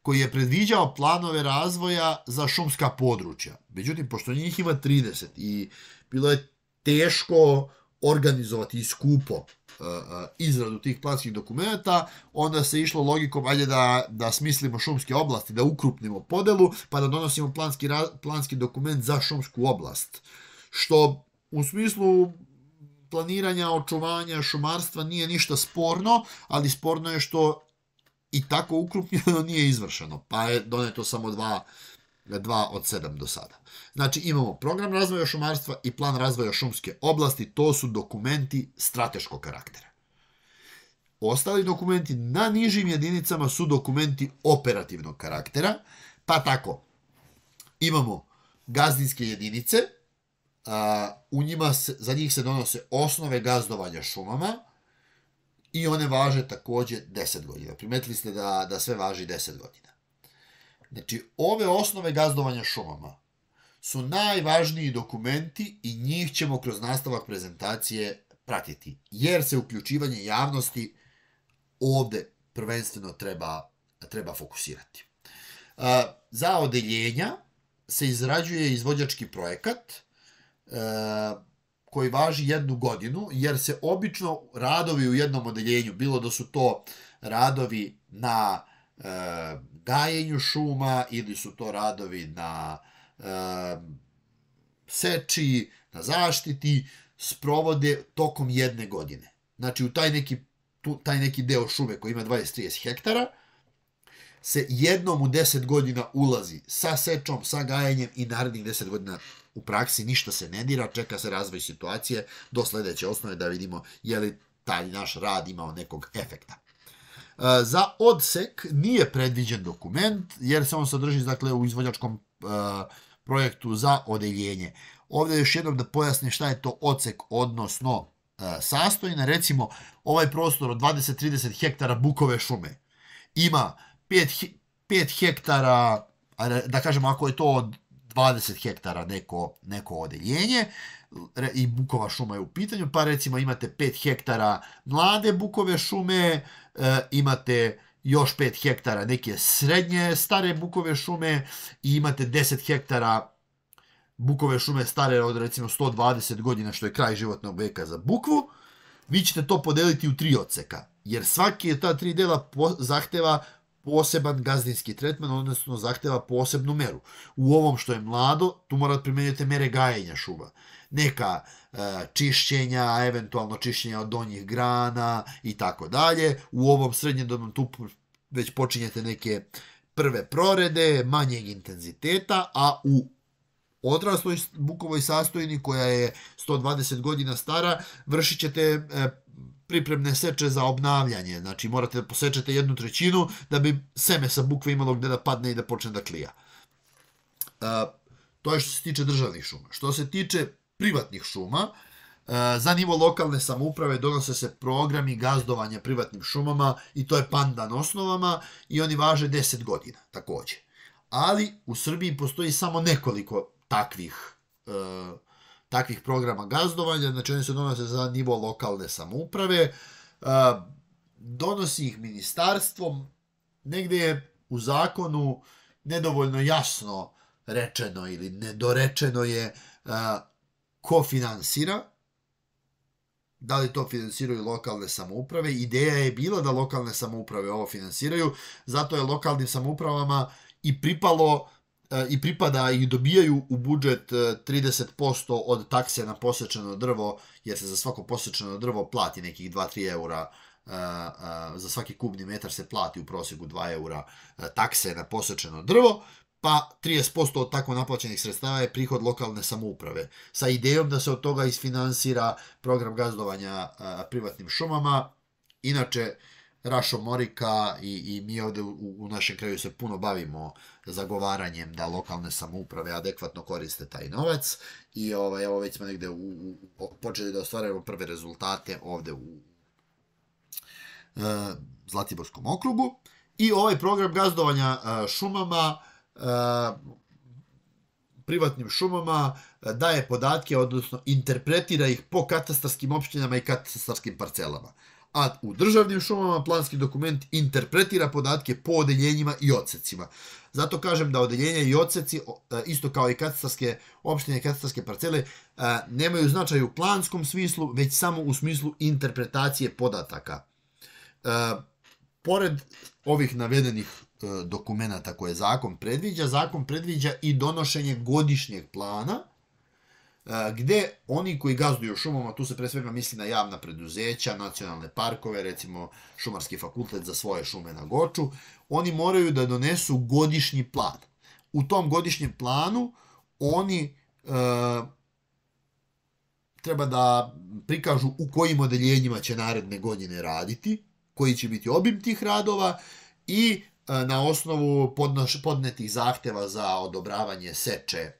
koji je predviđao planove razvoja za šumska područja. Međutim, pošto njih ima 30 i bilo je teško organizovati i skupo uh, uh, izradu tih planskih dokumenta, onda se išlo logikom ajde da, da smislimo šumske oblasti, da ukrupnimo podelu, pa da donosimo planski, planski dokument za šumsku oblast. Što u smislu planiranja, očuvanja, šumarstva nije ništa sporno, ali sporno je što i tako ukrupnjeno nije izvršeno, pa je doneto samo dva dva od sedam do sada. Znači imamo program razvoja šumarstva i plan razvoja šumske oblasti, to su dokumenti strateškog karaktera. Ostali dokumenti na nižim jedinicama su dokumenti operativnog karaktera, pa tako imamo gazdinske jedinice, a, u njima se, za njih se donose osnove gazdovanja šumama i one važe takođe 10 godina. Primetili ste da, da sve važi 10 godina. Znači, ove osnove gazdovanja šumama su najvažniji dokumenti i njih ćemo kroz nastavak prezentacije pratiti, jer se uključivanje javnosti ovde prvenstveno treba, treba fokusirati. Za odeljenja se izrađuje izvođački projekat e, koji važi jednu godinu, jer se obično radovi u jednom odeljenju, bilo da su to radovi na e, gajenju šuma ili su to radovi na e, seči, na zaštiti, sprovode tokom jedne godine. Znači u taj neki, tu, taj neki deo šume koji ima 20-30 hektara, se jednom u 10 godina ulazi sa sečom, sa gajenjem i narednih 10 godina u praksi ništa se ne dira, čeka se razvoj situacije do sledeće osnove da vidimo je li taj naš rad imao nekog efekta. Za odsek nije predviđen dokument, jer se on sadrži dakle, u izvođačkom projektu za odeljenje. Ovdje još jednom da pojasnim šta je to odsek, odnosno sastojna. Recimo, ovaj prostor od 20-30 hektara bukove šume ima 5, 5 hektara, da kažem, ako je to od 20 hektara neko, neko odeljenje, i bukova šuma je u pitanju, pa recimo imate 5 hektara mlade bukove šume, e, imate još 5 hektara neke srednje stare bukove šume i imate 10 hektara bukove šume stare od recimo 120 godina što je kraj životnog veka za bukvu, vi ćete to podeliti u tri oceka, jer svaki ta tri dela zahteva poseban gazdinski tretman, odnosno zahteva posebnu meru. U ovom što je mlado, tu morate da primenjati mere gajenja šuma. Neka e, čišćenja, eventualno čišćenja od donjih grana i tako dalje. U ovom srednjem domom tu već počinjete neke prve prorede, manjeg intenziteta, a u odrasloj bukovoj sastojini koja je 120 godina stara, vršit ćete e, pripremne seče za obnavljanje. Znači morate da posečete jednu trećinu da bi seme sa bukve imalo gde da padne i da počne da klija. E, to je što se tiče državnih šuma. Što se tiče privatnih šuma, e, za nivo lokalne samouprave donose se programi gazdovanja privatnim šumama i to je pandan osnovama i oni važe 10 godina takođe. Ali u Srbiji postoji samo nekoliko takvih e, takvih programa gazdovanja, znači oni se donose za nivo lokalne samouprave, donosi ih ministarstvom, negde je u zakonu nedovoljno jasno rečeno ili nedorečeno je ko finansira, da li to finansiraju lokalne samouprave. Ideja je bila da lokalne samouprave ovo finansiraju, zato je lokalnim samoupravama i pripalo i pripada i dobijaju u budžet 30% e, od takse na posečeno drvo, jer se za svako posečeno drvo plati nekih 2-3 eura e, e, za svaki kubni metar se plati u prosjeku 2 eura takse na posečeno drvo, pa 30% od tako naplaćenih sredstava je prihod lokalne samouprave, sa idejom da se od toga isfinansira program gazdovanja privatnim šumama. Inače, Rašo Morika i, i mi ovde u, u našem kraju se puno bavimo uh, zagovaranjem da lokalne samouprave adekvatno koriste taj novac i ovaj, evo već smo negde u, u, počeli da ostvarujemo prve rezultate ovde u e, Zlatiborskom okrugu i ovaj program gazdovanja e, šumama e, privatnim šumama e, daje podatke, odnosno interpretira ih po katastarskim opštinama i katastarskim parcelama. A u državnim šumama planski dokument interpretira podatke po odeljenjima i odsecima. Zato kažem da odeljenja i odseci, e, isto kao i katastarske opštine, katastarske parcele, e, nemaju značaj u planskom smislu, već samo u smislu interpretacije podataka. E, pored ovih navedenih dokumenta koje zakon predviđa, zakon predviđa i donošenje godišnjeg plana, gde oni koji gazduju šumama, tu se pre svega misli na javna preduzeća, nacionalne parkove, recimo Šumarski fakultet za svoje šume na Goču, oni moraju da donesu godišnji plan. U tom godišnjem planu oni e, treba da prikažu u kojim odeljenjima će naredne godine raditi, koji će biti obim tih radova i e, na osnovu podnoš, podnetih zahteva za odobravanje seče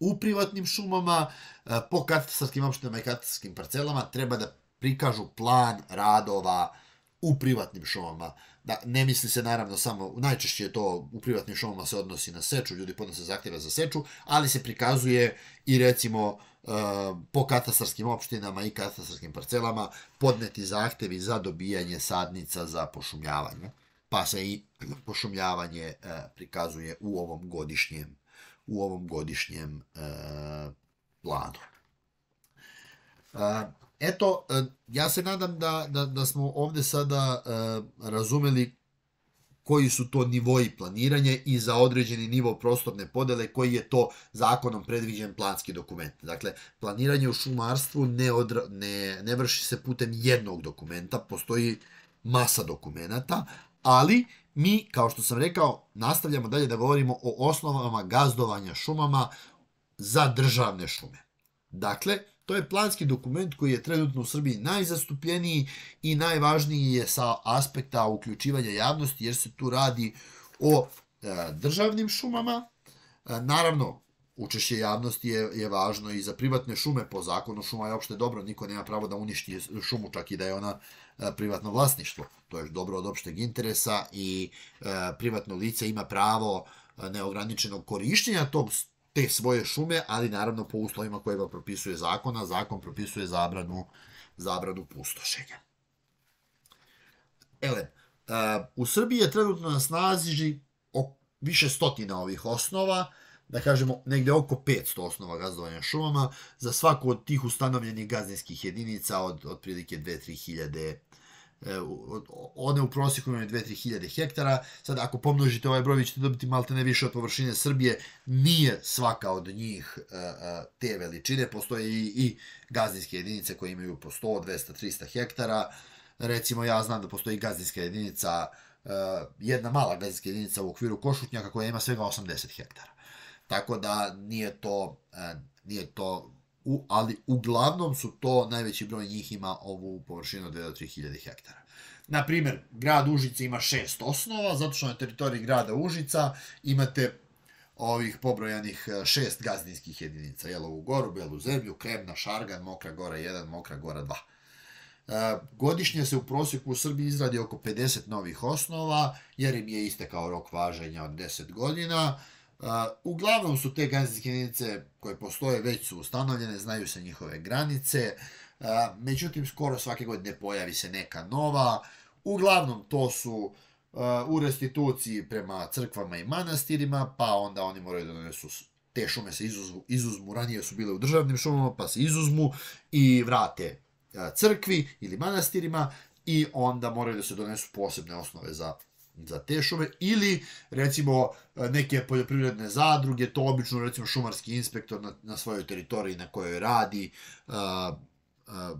u privatnim šumama, e, po katastarskim opštinama i katastarskim parcelama treba da prikažu plan radova u privatnim šumama. Da, ne misli se naravno samo, najčešće je to u privatnim šumama se odnosi na seču, ljudi podnose zahtjeva za seču, ali se prikazuje i recimo e, po katastarskim opštinama i katastarskim parcelama podneti zahtevi za dobijanje sadnica za pošumljavanje, pa se i pošumljavanje e, prikazuje u ovom godišnjem u ovom godišnjem e, planu eto, e, ja se nadam da, da, da smo ovde sada e, razumeli koji su to nivoji planiranja i za određeni nivo prostorne podele koji je to zakonom predviđen planski dokument. Dakle, planiranje u šumarstvu ne, odra, ne, ne vrši se putem jednog dokumenta, postoji masa dokumenata, ali mi, kao što sam rekao, nastavljamo dalje da govorimo o osnovama gazdovanja šumama za državne šume. Dakle, To je planski dokument koji je trenutno u Srbiji najzastupljeniji i najvažniji je sa aspekta uključivanja javnosti jer se tu radi o e, državnim šumama. E, naravno, učešće javnosti je, je važno i za privatne šume po zakonu šuma je opšte dobro, niko nema pravo da uništi šumu čak i da je ona e, privatno vlasništvo. To je dobro od opšteg interesa i privatno lice ima pravo neograničenog korišćenja tog, te svoje šume, ali naravno po uslovima koje ga propisuje zakon, a zakon propisuje zabranu, zabranu pustošenja. Ele, u Srbiji je trenutno na snazi više stotina ovih osnova, da kažemo negde oko 500 osnova gazdovanja šumama, za svaku od tih ustanovljenih gazdinskih jedinica od otprilike 2-3 hiljade E, one u prosjeku imaju 2-3 hiljade hektara. Sad, ako pomnožite ovaj broj, vi ćete dobiti malte ne više od površine Srbije. Nije svaka od njih e, e, te veličine. Postoje i, i gazdinske jedinice koje imaju po 100, 200, 300 hektara. Recimo, ja znam da postoji gazdinska jedinica, jedna mala gazdinska jedinica u okviru Košutnjaka koja ima svega 80 hektara. Tako da nije to, nije to u, ali uglavnom su to, najveći broj njih ima ovu površinu od 2 3000 hektara. Na primjer, grad Užica ima šest osnova, zato što na teritoriji grada Užica imate ovih pobrojanih e, šest gazdinskih jedinica. Jelovu goru, Belu zemlju, Kremna, Šargan, Mokra gora 1, Mokra gora 2. E, godišnje se u prosjeku u Srbiji izradi oko 50 novih osnova, jer im je istekao rok važenja od 10 godina uglavnom su te gazinske jedinice koje postoje već su ustanovljene, znaju se njihove granice, međutim skoro svake godine pojavi se neka nova, uglavnom to su u restituciji prema crkvama i manastirima, pa onda oni moraju da donesu te šume se izuzmu, izuzmu, ranije su bile u državnim šumama, pa se izuzmu i vrate crkvi ili manastirima i onda moraju da se donesu posebne osnove za za te šume ili recimo neke poljoprivredne zadruge, to obično recimo šumarski inspektor na, na svojoj teritoriji na kojoj radi a, a,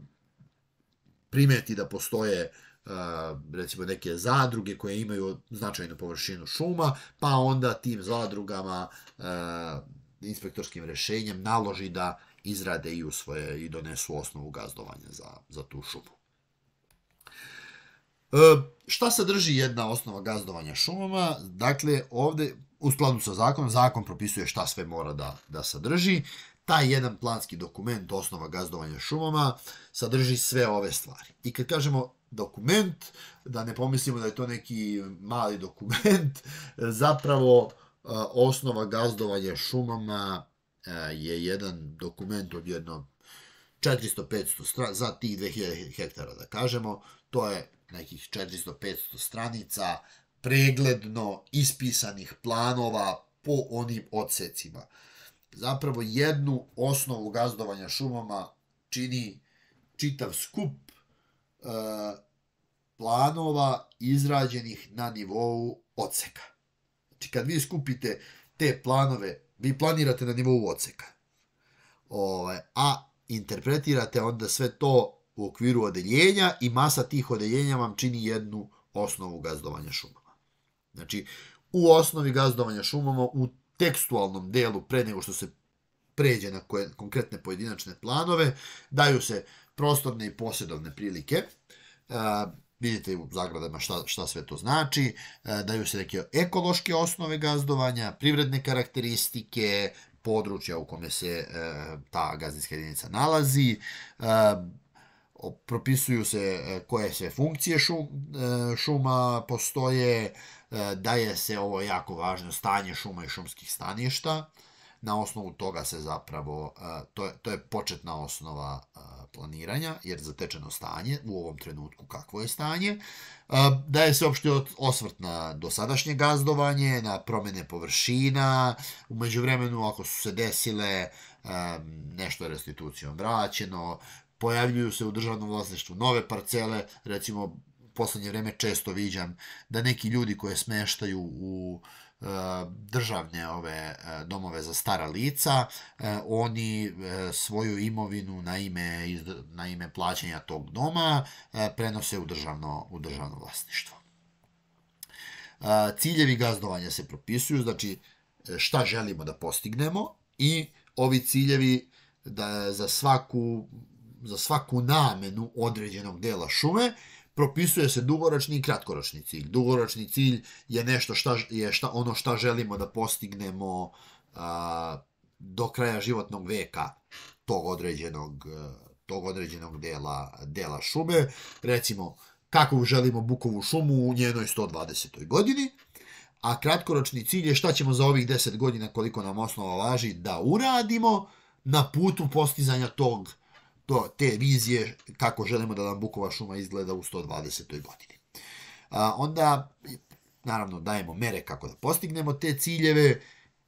primeti da postoje a, recimo neke zadruge koje imaju značajnu površinu šuma, pa onda tim zadrugama a, inspektorskim rešenjem naloži da izrade i usvoje i donesu osnovu gazdovanja za, za tu šumu. E, šta sadrži jedna osnova gazdovanja šumama? Dakle, ovde u skladu sa zakonom, zakon propisuje šta sve mora da, da sadrži. Taj jedan planski dokument, osnova gazdovanja šumama, sadrži sve ove stvari. I kad kažemo dokument, da ne pomislimo da je to neki mali dokument, zapravo e, osnova gazdovanja šumama e, je jedan dokument od jedno 400-500 stran, za tih 2000 hektara, da kažemo. To je nekih 400-500 stranica pregledno ispisanih planova po onim odsecima. Zapravo jednu osnovu gazdovanja šumama čini čitav skup e, planova izrađenih na nivou odseka. Znači kad vi skupite te planove, vi planirate na nivou odseka. Ove, a interpretirate onda sve to u okviru odeljenja i masa tih odeljenja vam čini jednu osnovu gazdovanja šumama. Znači, u osnovi gazdovanja šumama, u tekstualnom delu, pre nego što se pređe na koje, konkretne pojedinačne planove, daju se prostorne i posjedovne prilike, e, vidite u zagradama šta, šta sve to znači, e, daju se neke ekološke osnove gazdovanja, privredne karakteristike, područja u kome se e, ta gazdinska jedinica nalazi, e, propisuju se e, koje se funkcije e, šuma postoje, e, daje se ovo jako važno stanje šuma i šumskih staništa. Na osnovu toga se zapravo, to je, to je početna osnova planiranja, jer zatečeno stanje, u ovom trenutku kakvo je stanje, daje se opšte osvrt na dosadašnje gazdovanje, na promene površina, umeđu vremenu ako su se desile, nešto je restitucijom vraćeno, pojavljuju se u državnom vlasništvu nove parcele, recimo u poslednje vreme često viđam da neki ljudi koje smeštaju u e, državne ove e, domove za stara lica, e, oni svoju imovinu na ime, na ime plaćanja tog doma prenose u državno, u državno vlasništvo. Ciljevi gazdovanja se propisuju, znači šta želimo da postignemo i ovi ciljevi da za svaku za svaku namenu određenog dela šume, propisuje se dugoročni i kratkoročni cilj. Dugoročni cilj je nešto šta je šta ono šta želimo da postignemo a, do kraja životnog veka tog određenog tog određenog dela dela šume, recimo kako želimo bukovu šumu u njenoj 120. godini, a kratkoročni cilj je šta ćemo za ovih 10 godina koliko nam osnova laži da uradimo na putu postizanja tog do te vizije kako želimo da nam Bukova šuma izgleda u 120. godini. A, onda, naravno, dajemo mere kako da postignemo te ciljeve,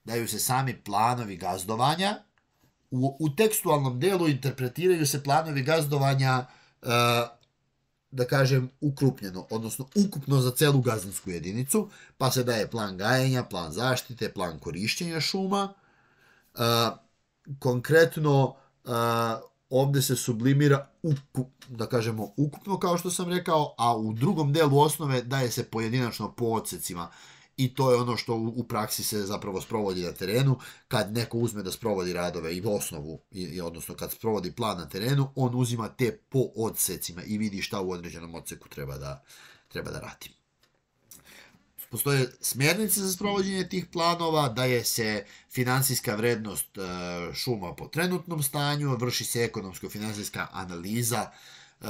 daju se sami planovi gazdovanja. U, u tekstualnom delu interpretiraju se planovi gazdovanja, a, e, da kažem, ukrupnjeno, odnosno ukupno za celu gazdinsku jedinicu, pa se daje plan gajenja, plan zaštite, plan korišćenja šuma. A, e, konkretno, a, e, ovde se sublimira ukup, da kažemo ukupno kao što sam rekao, a u drugom delu osnove daje se pojedinačno po odsecima i to je ono što u praksi se zapravo sprovodi na terenu kad neko uzme da sprovodi radove i osnovu, i, odnosno kad sprovodi plan na terenu, on uzima te po odsecima i vidi šta u određenom odseku treba da, treba da radi postoje smjernice za sprovođenje tih planova, da je se finansijska vrednost e, šuma po trenutnom stanju, vrši se ekonomsko-finansijska analiza, e,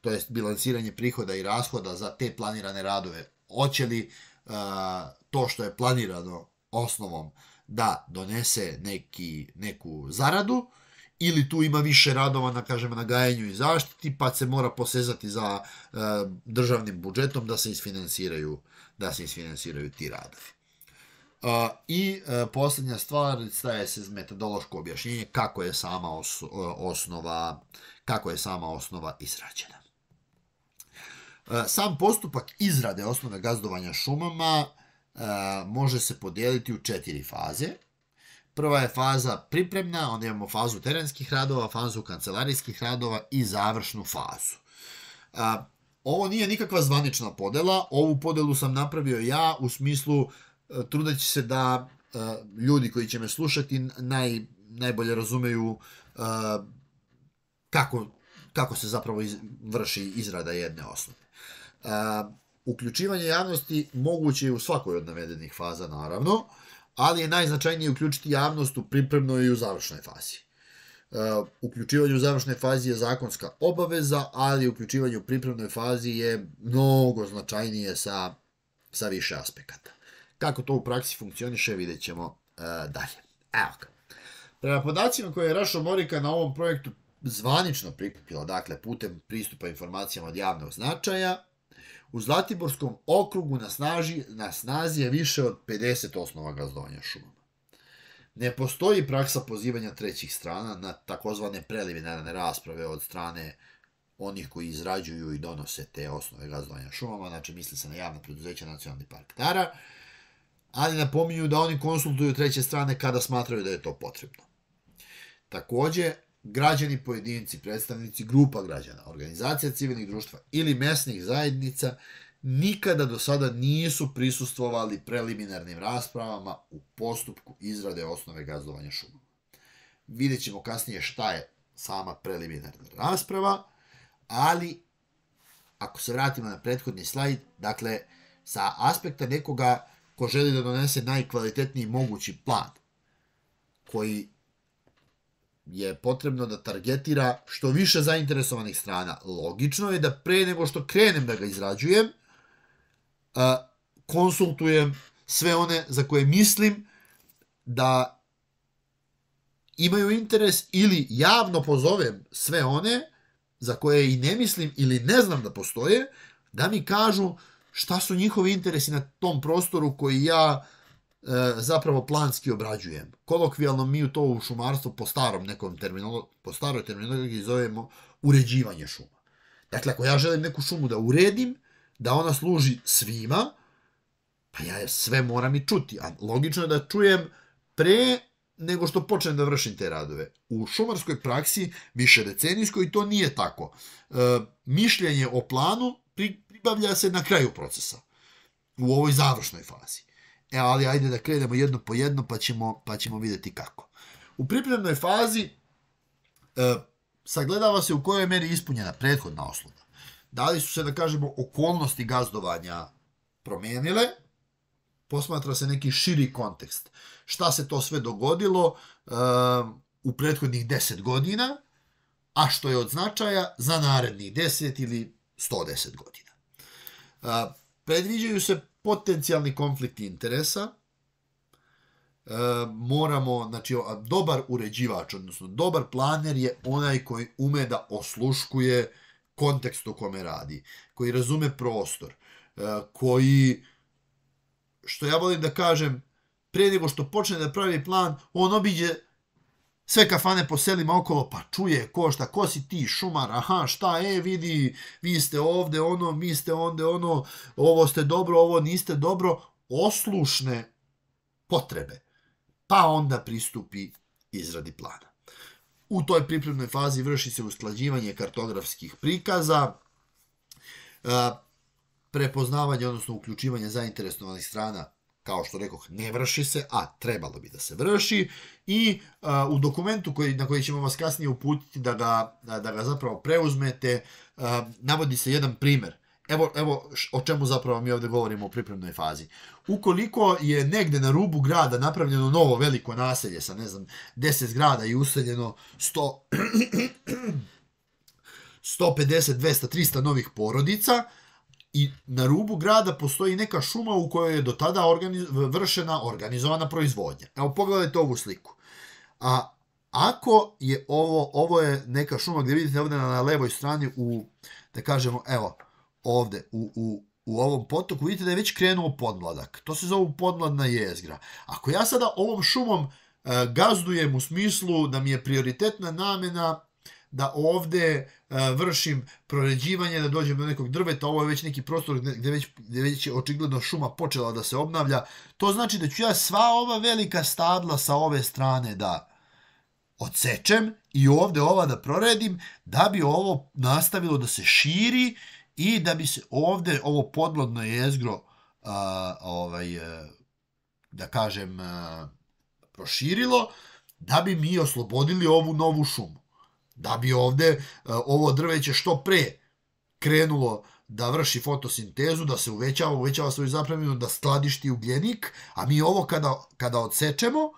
to jest bilansiranje prihoda i rashoda za te planirane radove. Oće li e, to što je planirano osnovom da donese neki, neku zaradu, ili tu ima više radova na kažem na gajanju i zaštiti pa se mora posezati za e, državnim budžetom da se isfinansiraju da se isfinansiraju ti radovi. Uh, I uh, posljednja stvar staje se metodološko objašnjenje kako je sama os e, osnova kako je sama osnova izrađena. Uh, sam postupak izrade osnove gazdovanja šumama može se podijeliti u četiri faze. Prva je faza pripremna, onda imamo fazu terenskih radova, fazu kancelarijskih radova i završnu fazu. Ovo nije nikakva zvanična podela, ovu podelu sam napravio ja u smislu e, trudeći se da e, ljudi koji će me slušati naj, najbolje razumeju e, kako, kako se zapravo iz, vrši izrada jedne osnove. Uključivanje javnosti moguće je u svakoj od navedenih faza, naravno, ali je najznačajnije uključiti javnost u pripremnoj i u završnoj fazi. Uh, uključivanje u završnoj fazi je zakonska obaveza, ali uključivanje u pripremnoj fazi je mnogo značajnije sa, sa više aspekata. Kako to u praksi funkcioniše, vidjet ćemo uh, dalje. Evo ga. Prema podacima koje je Rašo Morika na ovom projektu zvanično prikupila, dakle, putem pristupa informacijama od javnog značaja, u Zlatiborskom okrugu na, snaži, na snazi je više od 50 osnova gazdovanja šumama. Ne postoji praksa pozivanja trećih strana na takozvane preliminarne rasprave od strane onih koji izrađuju i donose te osnove gazdovanja šumama, znači misli se na javno preduzeće Nacionalni park Tara, ali napominju da oni konsultuju treće strane kada smatraju da je to potrebno. Takođe, građani pojedinci, predstavnici grupa građana, organizacija civilnih društva ili mesnih zajednica nikada do sada nisu prisustvovali preliminarnim raspravama u postupku izrade osnove gazdovanja šuma. Vidjet ćemo kasnije šta je sama preliminarna rasprava, ali ako se vratimo na prethodni slajd, dakle, sa aspekta nekoga ko želi da donese najkvalitetniji mogući plan, koji je potrebno da targetira što više zainteresovanih strana. Logično je da pre nego što krenem da ga izrađujem, konsultujem sve one za koje mislim da imaju interes ili javno pozovem sve one za koje i ne mislim ili ne znam da postoje, da mi kažu šta su njihovi interesi na tom prostoru koji ja e, zapravo planski obrađujem. Kolokvijalno mi to u šumarstvu po starom nekom terminolo, po staroj terminologiji zovemo uređivanje šuma. Dakle, ako ja želim neku šumu da uredim, da ona služi svima, pa ja sve moram i čuti. A logično je da čujem pre nego što počnem da vršim te radove. U šumarskoj praksi, više decenijskoj, to nije tako. E, mišljenje o planu pri, pribavlja se na kraju procesa, u ovoj završnoj fazi. E, ali ajde da krenemo jedno po jedno, pa ćemo, pa ćemo videti kako. U pripremnoj fazi e, sagledava se u kojoj meri ispunjena prethodna osluga Da li su se, da kažemo, okolnosti gazdovanja promijenile, posmatra se neki širi kontekst. Šta se to sve dogodilo ehm, u prethodnih 10 godina, a što je od značaja za narednih 10 ili 110 godina. Ehm, predviđaju se potencijalni konflikti interesa, ehm, moramo, znači, dobar uređivač, odnosno dobar planer je onaj koji ume da osluškuje kontekst u kome radi, koji razume prostor, e, koji, što ja volim da kažem, pre nego što počne da pravi plan, on obiđe sve kafane po selima okolo, pa čuje ko šta, ko si ti, šumar, aha, šta, e, vidi, vi ste ovde, ono, mi ste onde, ono, ovo ste dobro, ovo niste dobro, oslušne potrebe, pa onda pristupi izradi plana. U toj pripremnoj fazi vrši se usklađivanje kartografskih prikaza, e, prepoznavanje, odnosno uključivanje zainteresovanih strana kao što rekoh, ne vrši se, a trebalo bi da se vrši i e, u dokumentu koji, na koji ćemo vas kasnije uputiti da ga, da, da ga zapravo preuzmete, e, navodi se jedan primer Evo, evo o čemu zapravo mi ovde govorimo u pripremnoj fazi. Ukoliko je negde na rubu grada napravljeno novo veliko naselje sa, ne znam, 10 zgrada i useljeno 100... 150, 200, 300 novih porodica i na rubu grada postoji neka šuma u kojoj je do tada organiz, vršena organizovana proizvodnja. Evo pogledajte ovu sliku. A ako je ovo, ovo je neka šuma gde vidite ovde na levoj strani u, da kažemo, evo, ovde u, u, u ovom potoku, vidite da je već krenuo podmladak. To se zove podmladna jezgra. Ako ja sada ovom šumom e, gazdujem u smislu da mi je prioritetna namena da ovde e, vršim proređivanje, da dođem do nekog drveta, ovo je već neki prostor gde već, gde već je očigledno šuma počela da se obnavlja, to znači da ću ja sva ova velika stabla sa ove strane da odsečem i ovde ova da proredim, da bi ovo nastavilo da se širi i da bi se ovde ovo podlodno jezgro a, ovaj, e, da kažem a, e, proširilo da bi mi oslobodili ovu novu šumu da bi ovde a, e, ovo drveće što pre krenulo da vrši fotosintezu, da se uvećava, uvećava svoju zapreminu, da skladišti ugljenik, a mi ovo kada, kada odsečemo,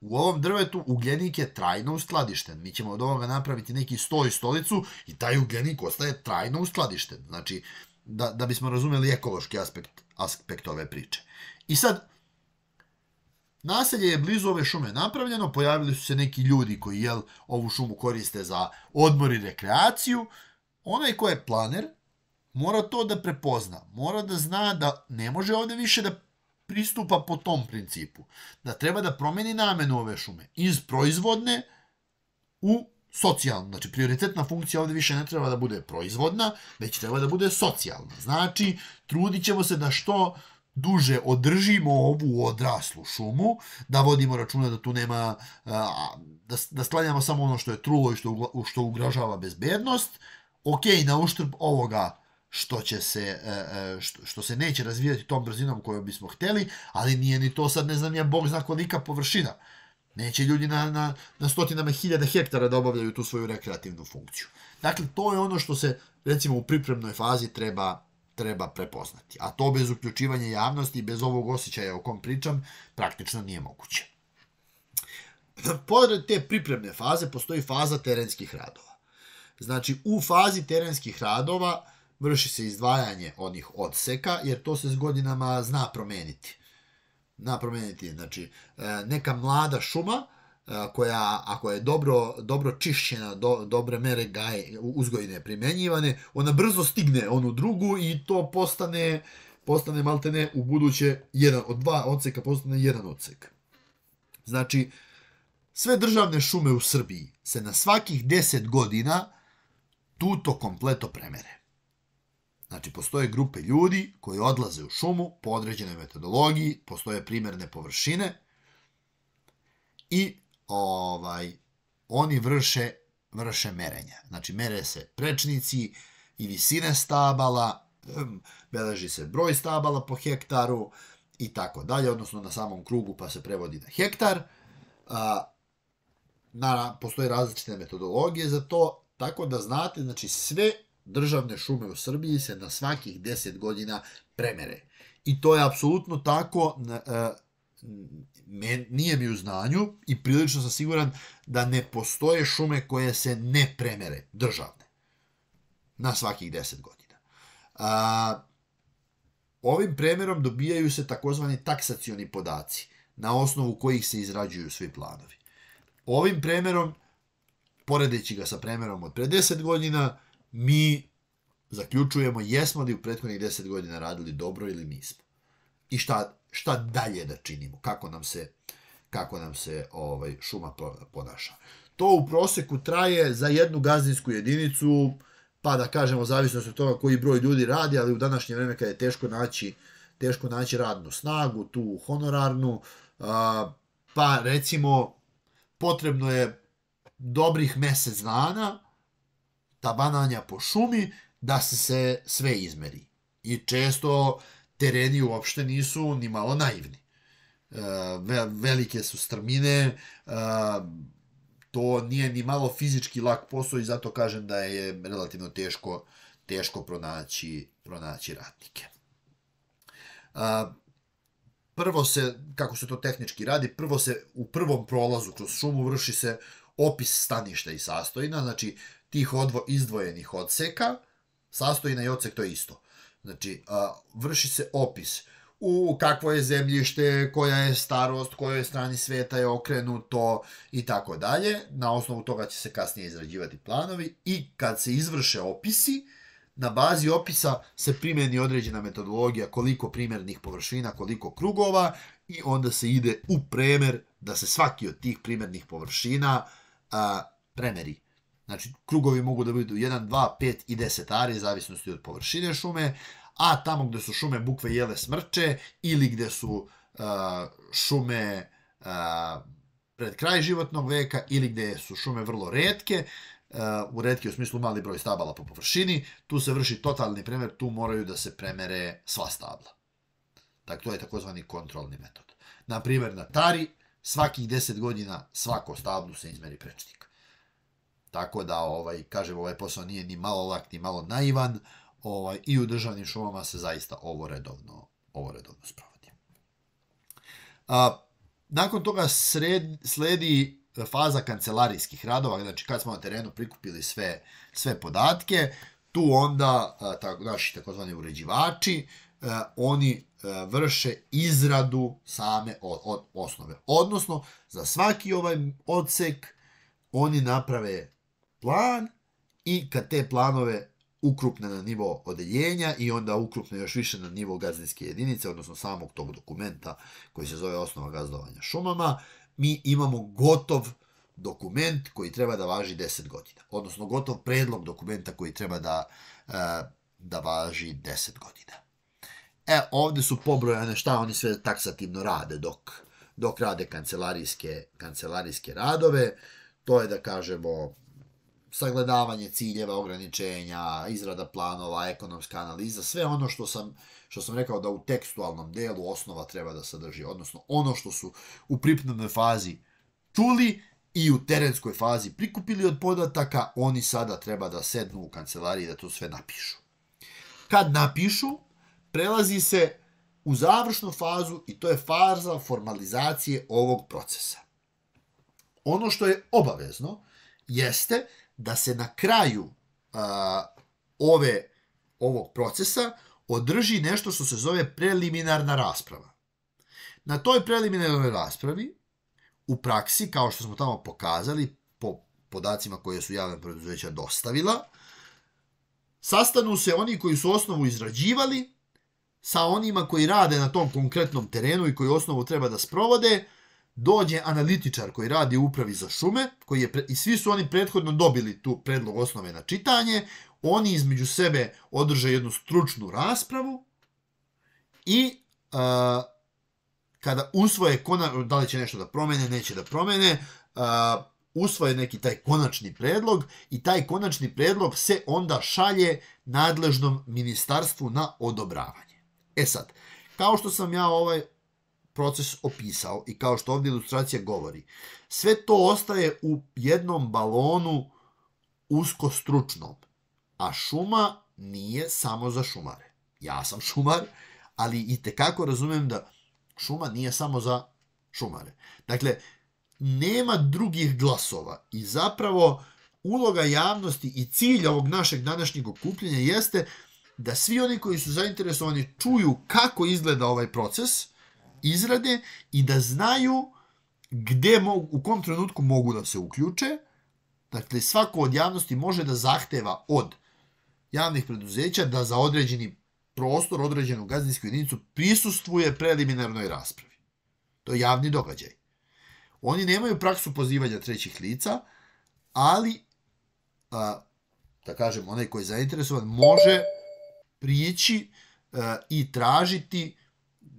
u ovom drvetu ugljenik je trajno uskladišten. Mi ćemo od ovoga napraviti neki stoj stolicu i taj ugljenik ostaje trajno uskladišten. Znači, da, da bismo razumeli ekološki aspekt, aspekt ove priče. I sad, Naselje je blizu ove šume napravljeno, pojavili su se neki ljudi koji jel, ovu šumu koriste za odmor i rekreaciju. Onaj ko je planer mora to da prepozna, mora da zna da ne može ovde više da pristupa po tom principu. Da treba da promeni namenu ove šume iz proizvodne u socijalnu. Znači, prioritetna funkcija ovde više ne treba da bude proizvodna, već treba da bude socijalna. Znači, trudit ćemo se da što duže održimo ovu odraslu šumu, da vodimo računa da tu nema, da, da sklanjamo samo ono što je trulo i što, što ugražava bezbednost, ok, na uštrb ovoga što će se, e, e, što se neće razvijati tom brzinom koju bismo hteli, ali nije ni to sad, ne znam ja, Bog zna kolika površina. Neće ljudi na, na, na stotinama hiljada hektara da obavljaju tu svoju rekreativnu funkciju. Dakle, to je ono što se, recimo, u pripremnoj fazi treba, treba prepoznati. A to bez uključivanja javnosti i bez ovog osjećaja o kom pričam, praktično nije moguće. Pored te pripremne faze postoji faza terenskih radova. Znači, u fazi terenskih radova vrši se izdvajanje onih odseka, jer to se s godinama zna promeniti. Zna promeniti, znači, e, neka mlada šuma, e, koja ako je dobro, dobro čišćena, do, dobre mere gaje, uzgojine primenjivane, ona brzo stigne onu drugu i to postane, postane maltene u buduće jedan od dva odseka postane jedan odsek. Znači, sve državne šume u Srbiji se na svakih 10 godina tuto kompleto premere. Znači, postoje grupe ljudi koji odlaze u šumu po određenoj metodologiji, postoje primerne površine i ovaj oni vrše vrše merenja. Znači, mere se prečnici i visine stabala, beleži se broj stabala po hektaru i tako dalje, odnosno na samom krugu pa se prevodi na hektar. na, postoje različite metodologije za to, tako da znate, znači sve državne šume u Srbiji se na svakih 10 godina premere. I to je apsolutno tako, e, men, nije mi u znanju i prilično sam siguran da ne postoje šume koje se ne premere, državne, na svakih 10 godina. A, ovim premerom dobijaju se takozvani taksacioni podaci, na osnovu kojih se izrađuju svi planovi. Ovim premerom, poredeći ga sa premerom od pre 10 godina, mi zaključujemo jesmo li u prethodnih 10 godina radili dobro ili nismo. I šta, šta dalje da činimo, kako nam se, kako nam se ovaj šuma ponaša. To u proseku traje za jednu gazdinsku jedinicu, pa da kažemo zavisno od toga koji broj ljudi radi, ali u današnje vreme kada je teško naći teško naći radnu snagu, tu honorarnu, pa recimo potrebno je dobrih mesec dana tabananja po šumi da se se sve izmeri. I često tereni uopšte nisu ni malo naivni. E, velike su strmine, e, to nije ni malo fizički lak posao i zato kažem da je relativno teško, teško pronaći, pronaći ratnike. E, prvo se, kako se to tehnički radi, prvo se u prvom prolazu kroz šumu vrši se opis staništa i sastojina, znači tih odvo, izdvojenih odseka, sastojina i odsek, to je isto. Znači, a, vrši se opis u kakvo je zemljište, koja je starost, kojoj strani sveta je okrenuto i tako dalje. Na osnovu toga će se kasnije izrađivati planovi i kad se izvrše opisi, na bazi opisa se primeni određena metodologija koliko primernih površina, koliko krugova i onda se ide u premer da se svaki od tih primernih površina a, premeri Znači, krugovi mogu da budu 1, 2, 5 i 10 ari, zavisnosti od površine šume, a tamo gde su šume bukve jele smrče ili gde su uh, šume uh, pred kraj životnog veka ili gde su šume vrlo redke, uh, u redke u smislu mali broj stabala po površini, tu se vrši totalni premer, tu moraju da se premere sva stabla. Dakle, to je takozvani kontrolni metod. Naprimer, na tari svakih 10 godina svako stablu se izmeri prečnik. Tako da, ovaj, kažem, ovaj posao nije ni malo lak, ni malo naivan ovaj, i u državnim šumama se zaista ovo redovno, ovo redovno sprovodi. A, nakon toga sred, sledi faza kancelarijskih radova, znači kad smo na terenu prikupili sve, sve podatke, tu onda tako, naši takozvani uređivači, oni vrše izradu same od, osnove. Odnosno, za svaki ovaj odsek oni naprave plan i kad te planove ukrupne na nivo odeljenja i onda ukrupne još više na nivo gazdinske jedinice, odnosno samog tog dokumenta koji se zove osnova gazdovanja šumama, mi imamo gotov dokument koji treba da važi 10 godina. Odnosno gotov predlog dokumenta koji treba da, e, da važi 10 godina. E, ovde su pobrojane šta oni sve taksativno rade dok, dok rade kancelarijske, kancelarijske radove. To je da kažemo sagledavanje ciljeva, ograničenja, izrada planova, ekonomska analiza, sve ono što sam, što sam rekao da u tekstualnom delu osnova treba da sadrži, odnosno ono što su u pripremnoj fazi čuli i u terenskoj fazi prikupili od podataka, oni sada treba da sednu u kancelariji da to sve napišu. Kad napišu, prelazi se u završnu fazu i to je faza formalizacije ovog procesa. Ono što je obavezno jeste da se na kraju a, ove, ovog procesa održi nešto što se zove preliminarna rasprava. Na toj preliminarnoj raspravi, u praksi, kao što smo tamo pokazali, po podacima koje su javne preduzeća dostavila, sastanu se oni koji su osnovu izrađivali sa onima koji rade na tom konkretnom terenu i koji osnovu treba da sprovode, dođe analitičar koji radi u upravi za šume, koji je, i svi su oni prethodno dobili tu predlog osnove na čitanje, oni između sebe održe jednu stručnu raspravu i a, kada usvoje, kona, da li će nešto da promene, neće da promene, a, usvoje neki taj konačni predlog i taj konačni predlog se onda šalje nadležnom ministarstvu na odobravanje. E sad, kao što sam ja ovaj proces opisao i kao što ovdje ilustracija govori. Sve to ostaje u jednom balonu usko stručnom, a šuma nije samo za šumare. Ja sam šumar, ali i tekako razumem da šuma nije samo za šumare. Dakle, nema drugih glasova i zapravo uloga javnosti i cilj ovog našeg današnjeg okupljanja jeste da svi oni koji su zainteresovani čuju kako izgleda ovaj proces – izrade i da znaju gde mogu, u kom trenutku mogu da se uključe. Dakle, svako od javnosti može da zahteva od javnih preduzeća da za određeni prostor, određenu gazdinsku jedinicu prisustvuje preliminarnoj raspravi. To je javni događaj. Oni nemaju praksu pozivanja trećih lica, ali, a, da kažem, onaj koji je zainteresovan može prići a, i tražiti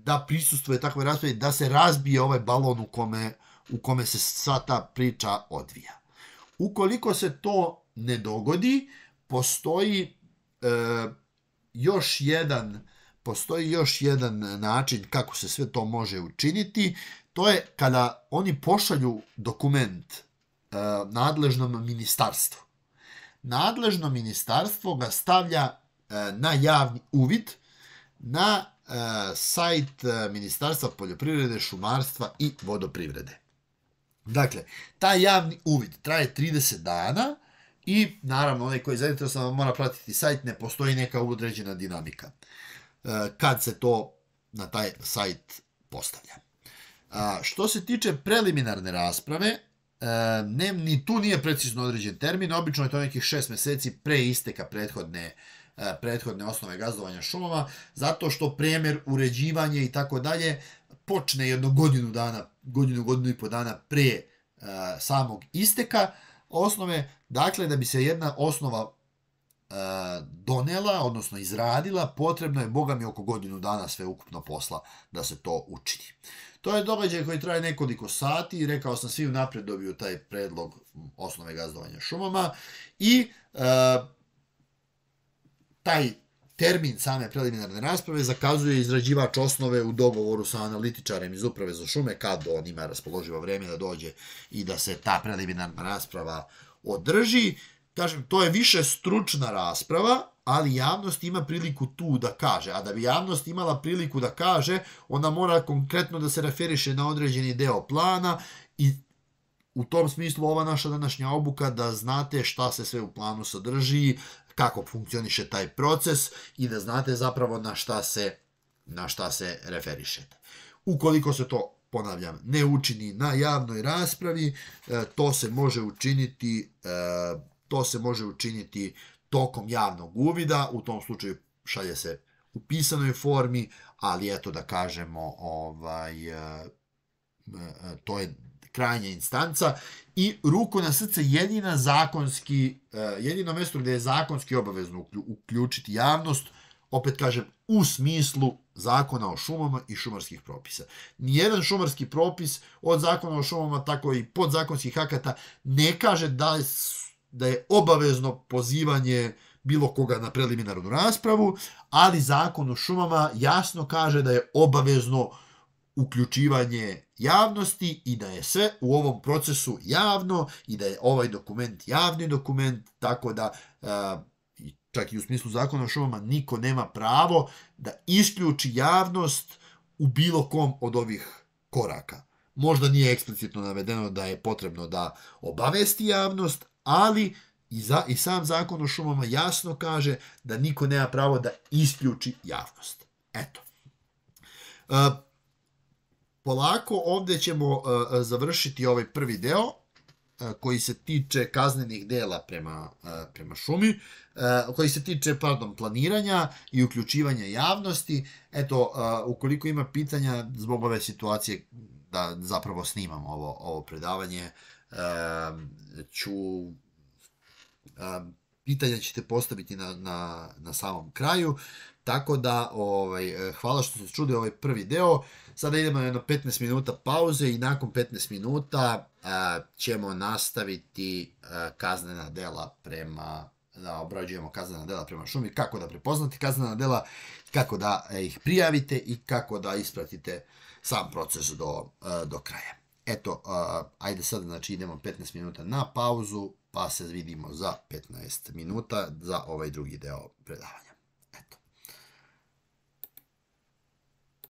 da prisustuje takve raspravi, da se razbije ovaj balon u kome, u kome se sva ta priča odvija. Ukoliko se to ne dogodi, postoji e, još jedan postoji još jedan način kako se sve to može učiniti, to je kada oni pošalju dokument e, nadležnom ministarstvu. Nadležno ministarstvo ga stavlja e, na javni uvid na E, sajt e, Ministarstva poljoprivrede, šumarstva i vodoprivrede. Dakle, taj javni uvid traje 30 dana i naravno onaj koji je zainteresan mora pratiti sajt, ne postoji neka određena dinamika e, kad se to na taj sajt postavlja. A, što se tiče preliminarne rasprave, ne, ni tu nije precizno određen termin, obično je to nekih šest meseci pre isteka prethodne rasprave E, prethodne osnove gazdovanja šumama, zato što premer, uređivanje i tako dalje počne jedno godinu dana, godinu, godinu i po dana pre e, samog isteka osnove, dakle da bi se jedna osnova e, donela, odnosno izradila, potrebno je, boga mi, oko godinu dana sve ukupno posla da se to učini. To je događaj koji traje nekoliko sati i rekao sam svi unapred dobiju taj predlog osnove gazdovanja šumama i e, taj termin same preliminarne rasprave zakazuje izrađivač osnove u dogovoru sa analitičarem iz uprave za šume kad on ima raspoloživo vreme da dođe i da se ta preliminarna rasprava održi. Kažem, to je više stručna rasprava, ali javnost ima priliku tu da kaže. A da bi javnost imala priliku da kaže, ona mora konkretno da se referiše na određeni deo plana i u tom smislu ova naša današnja obuka da znate šta se sve u planu sadrži, kako funkcioniše taj proces i da znate zapravo na šta se, na šta se referišete. Ukoliko se to ponavljam, ne učini na javnoj raspravi, e, to se može učiniti e, to se može učiniti tokom javnog uvida, u tom slučaju šalje se u pisanoj formi, ali eto da kažemo ovaj e, to je krajnja instanca i ruku na srce jedina zakonski, e, jedino mesto gde je zakonski obavezno uključiti javnost, opet kažem, u smislu zakona o šumama i šumarskih propisa. Nijedan šumarski propis od zakona o šumama, tako i podzakonskih akata, ne kaže da, da je obavezno pozivanje bilo koga na preliminarnu raspravu, ali zakon o šumama jasno kaže da je obavezno pozivanje uključivanje javnosti i da je sve u ovom procesu javno i da je ovaj dokument javni dokument, tako da e, čak i u smislu zakona o šumama niko nema pravo da isključi javnost u bilo kom od ovih koraka. Možda nije eksplicitno navedeno da je potrebno da obavesti javnost, ali i, za, i sam zakon o šumama jasno kaže da niko nema pravo da isključi javnost. Eto. E, polako ovde ćemo e, e, završiti ovaj prvi deo e, koji se tiče kaznenih dela prema, prema šumi, koji se tiče, pardon, planiranja i uključivanja javnosti. Eto, ukoliko ima pitanja zbog ove situacije da zapravo snimam ovo, ovo predavanje, ću pitanja ćete postaviti na, na, na samom kraju, tako da ovaj, hvala što ste čuli ovaj prvi deo. Sada idemo na jedno 15 minuta pauze i nakon 15 minuta uh, ćemo nastaviti uh, kaznena dela prema da obrađujemo kaznena dela prema šumi, kako da prepoznate kaznena dela, kako da e, ih prijavite i kako da ispratite sam proces do, e, do kraja. Eto, ajde sad, znači idemo 15 minuta na pauzu, pa se vidimo za 15 minuta za ovaj drugi deo predavanja.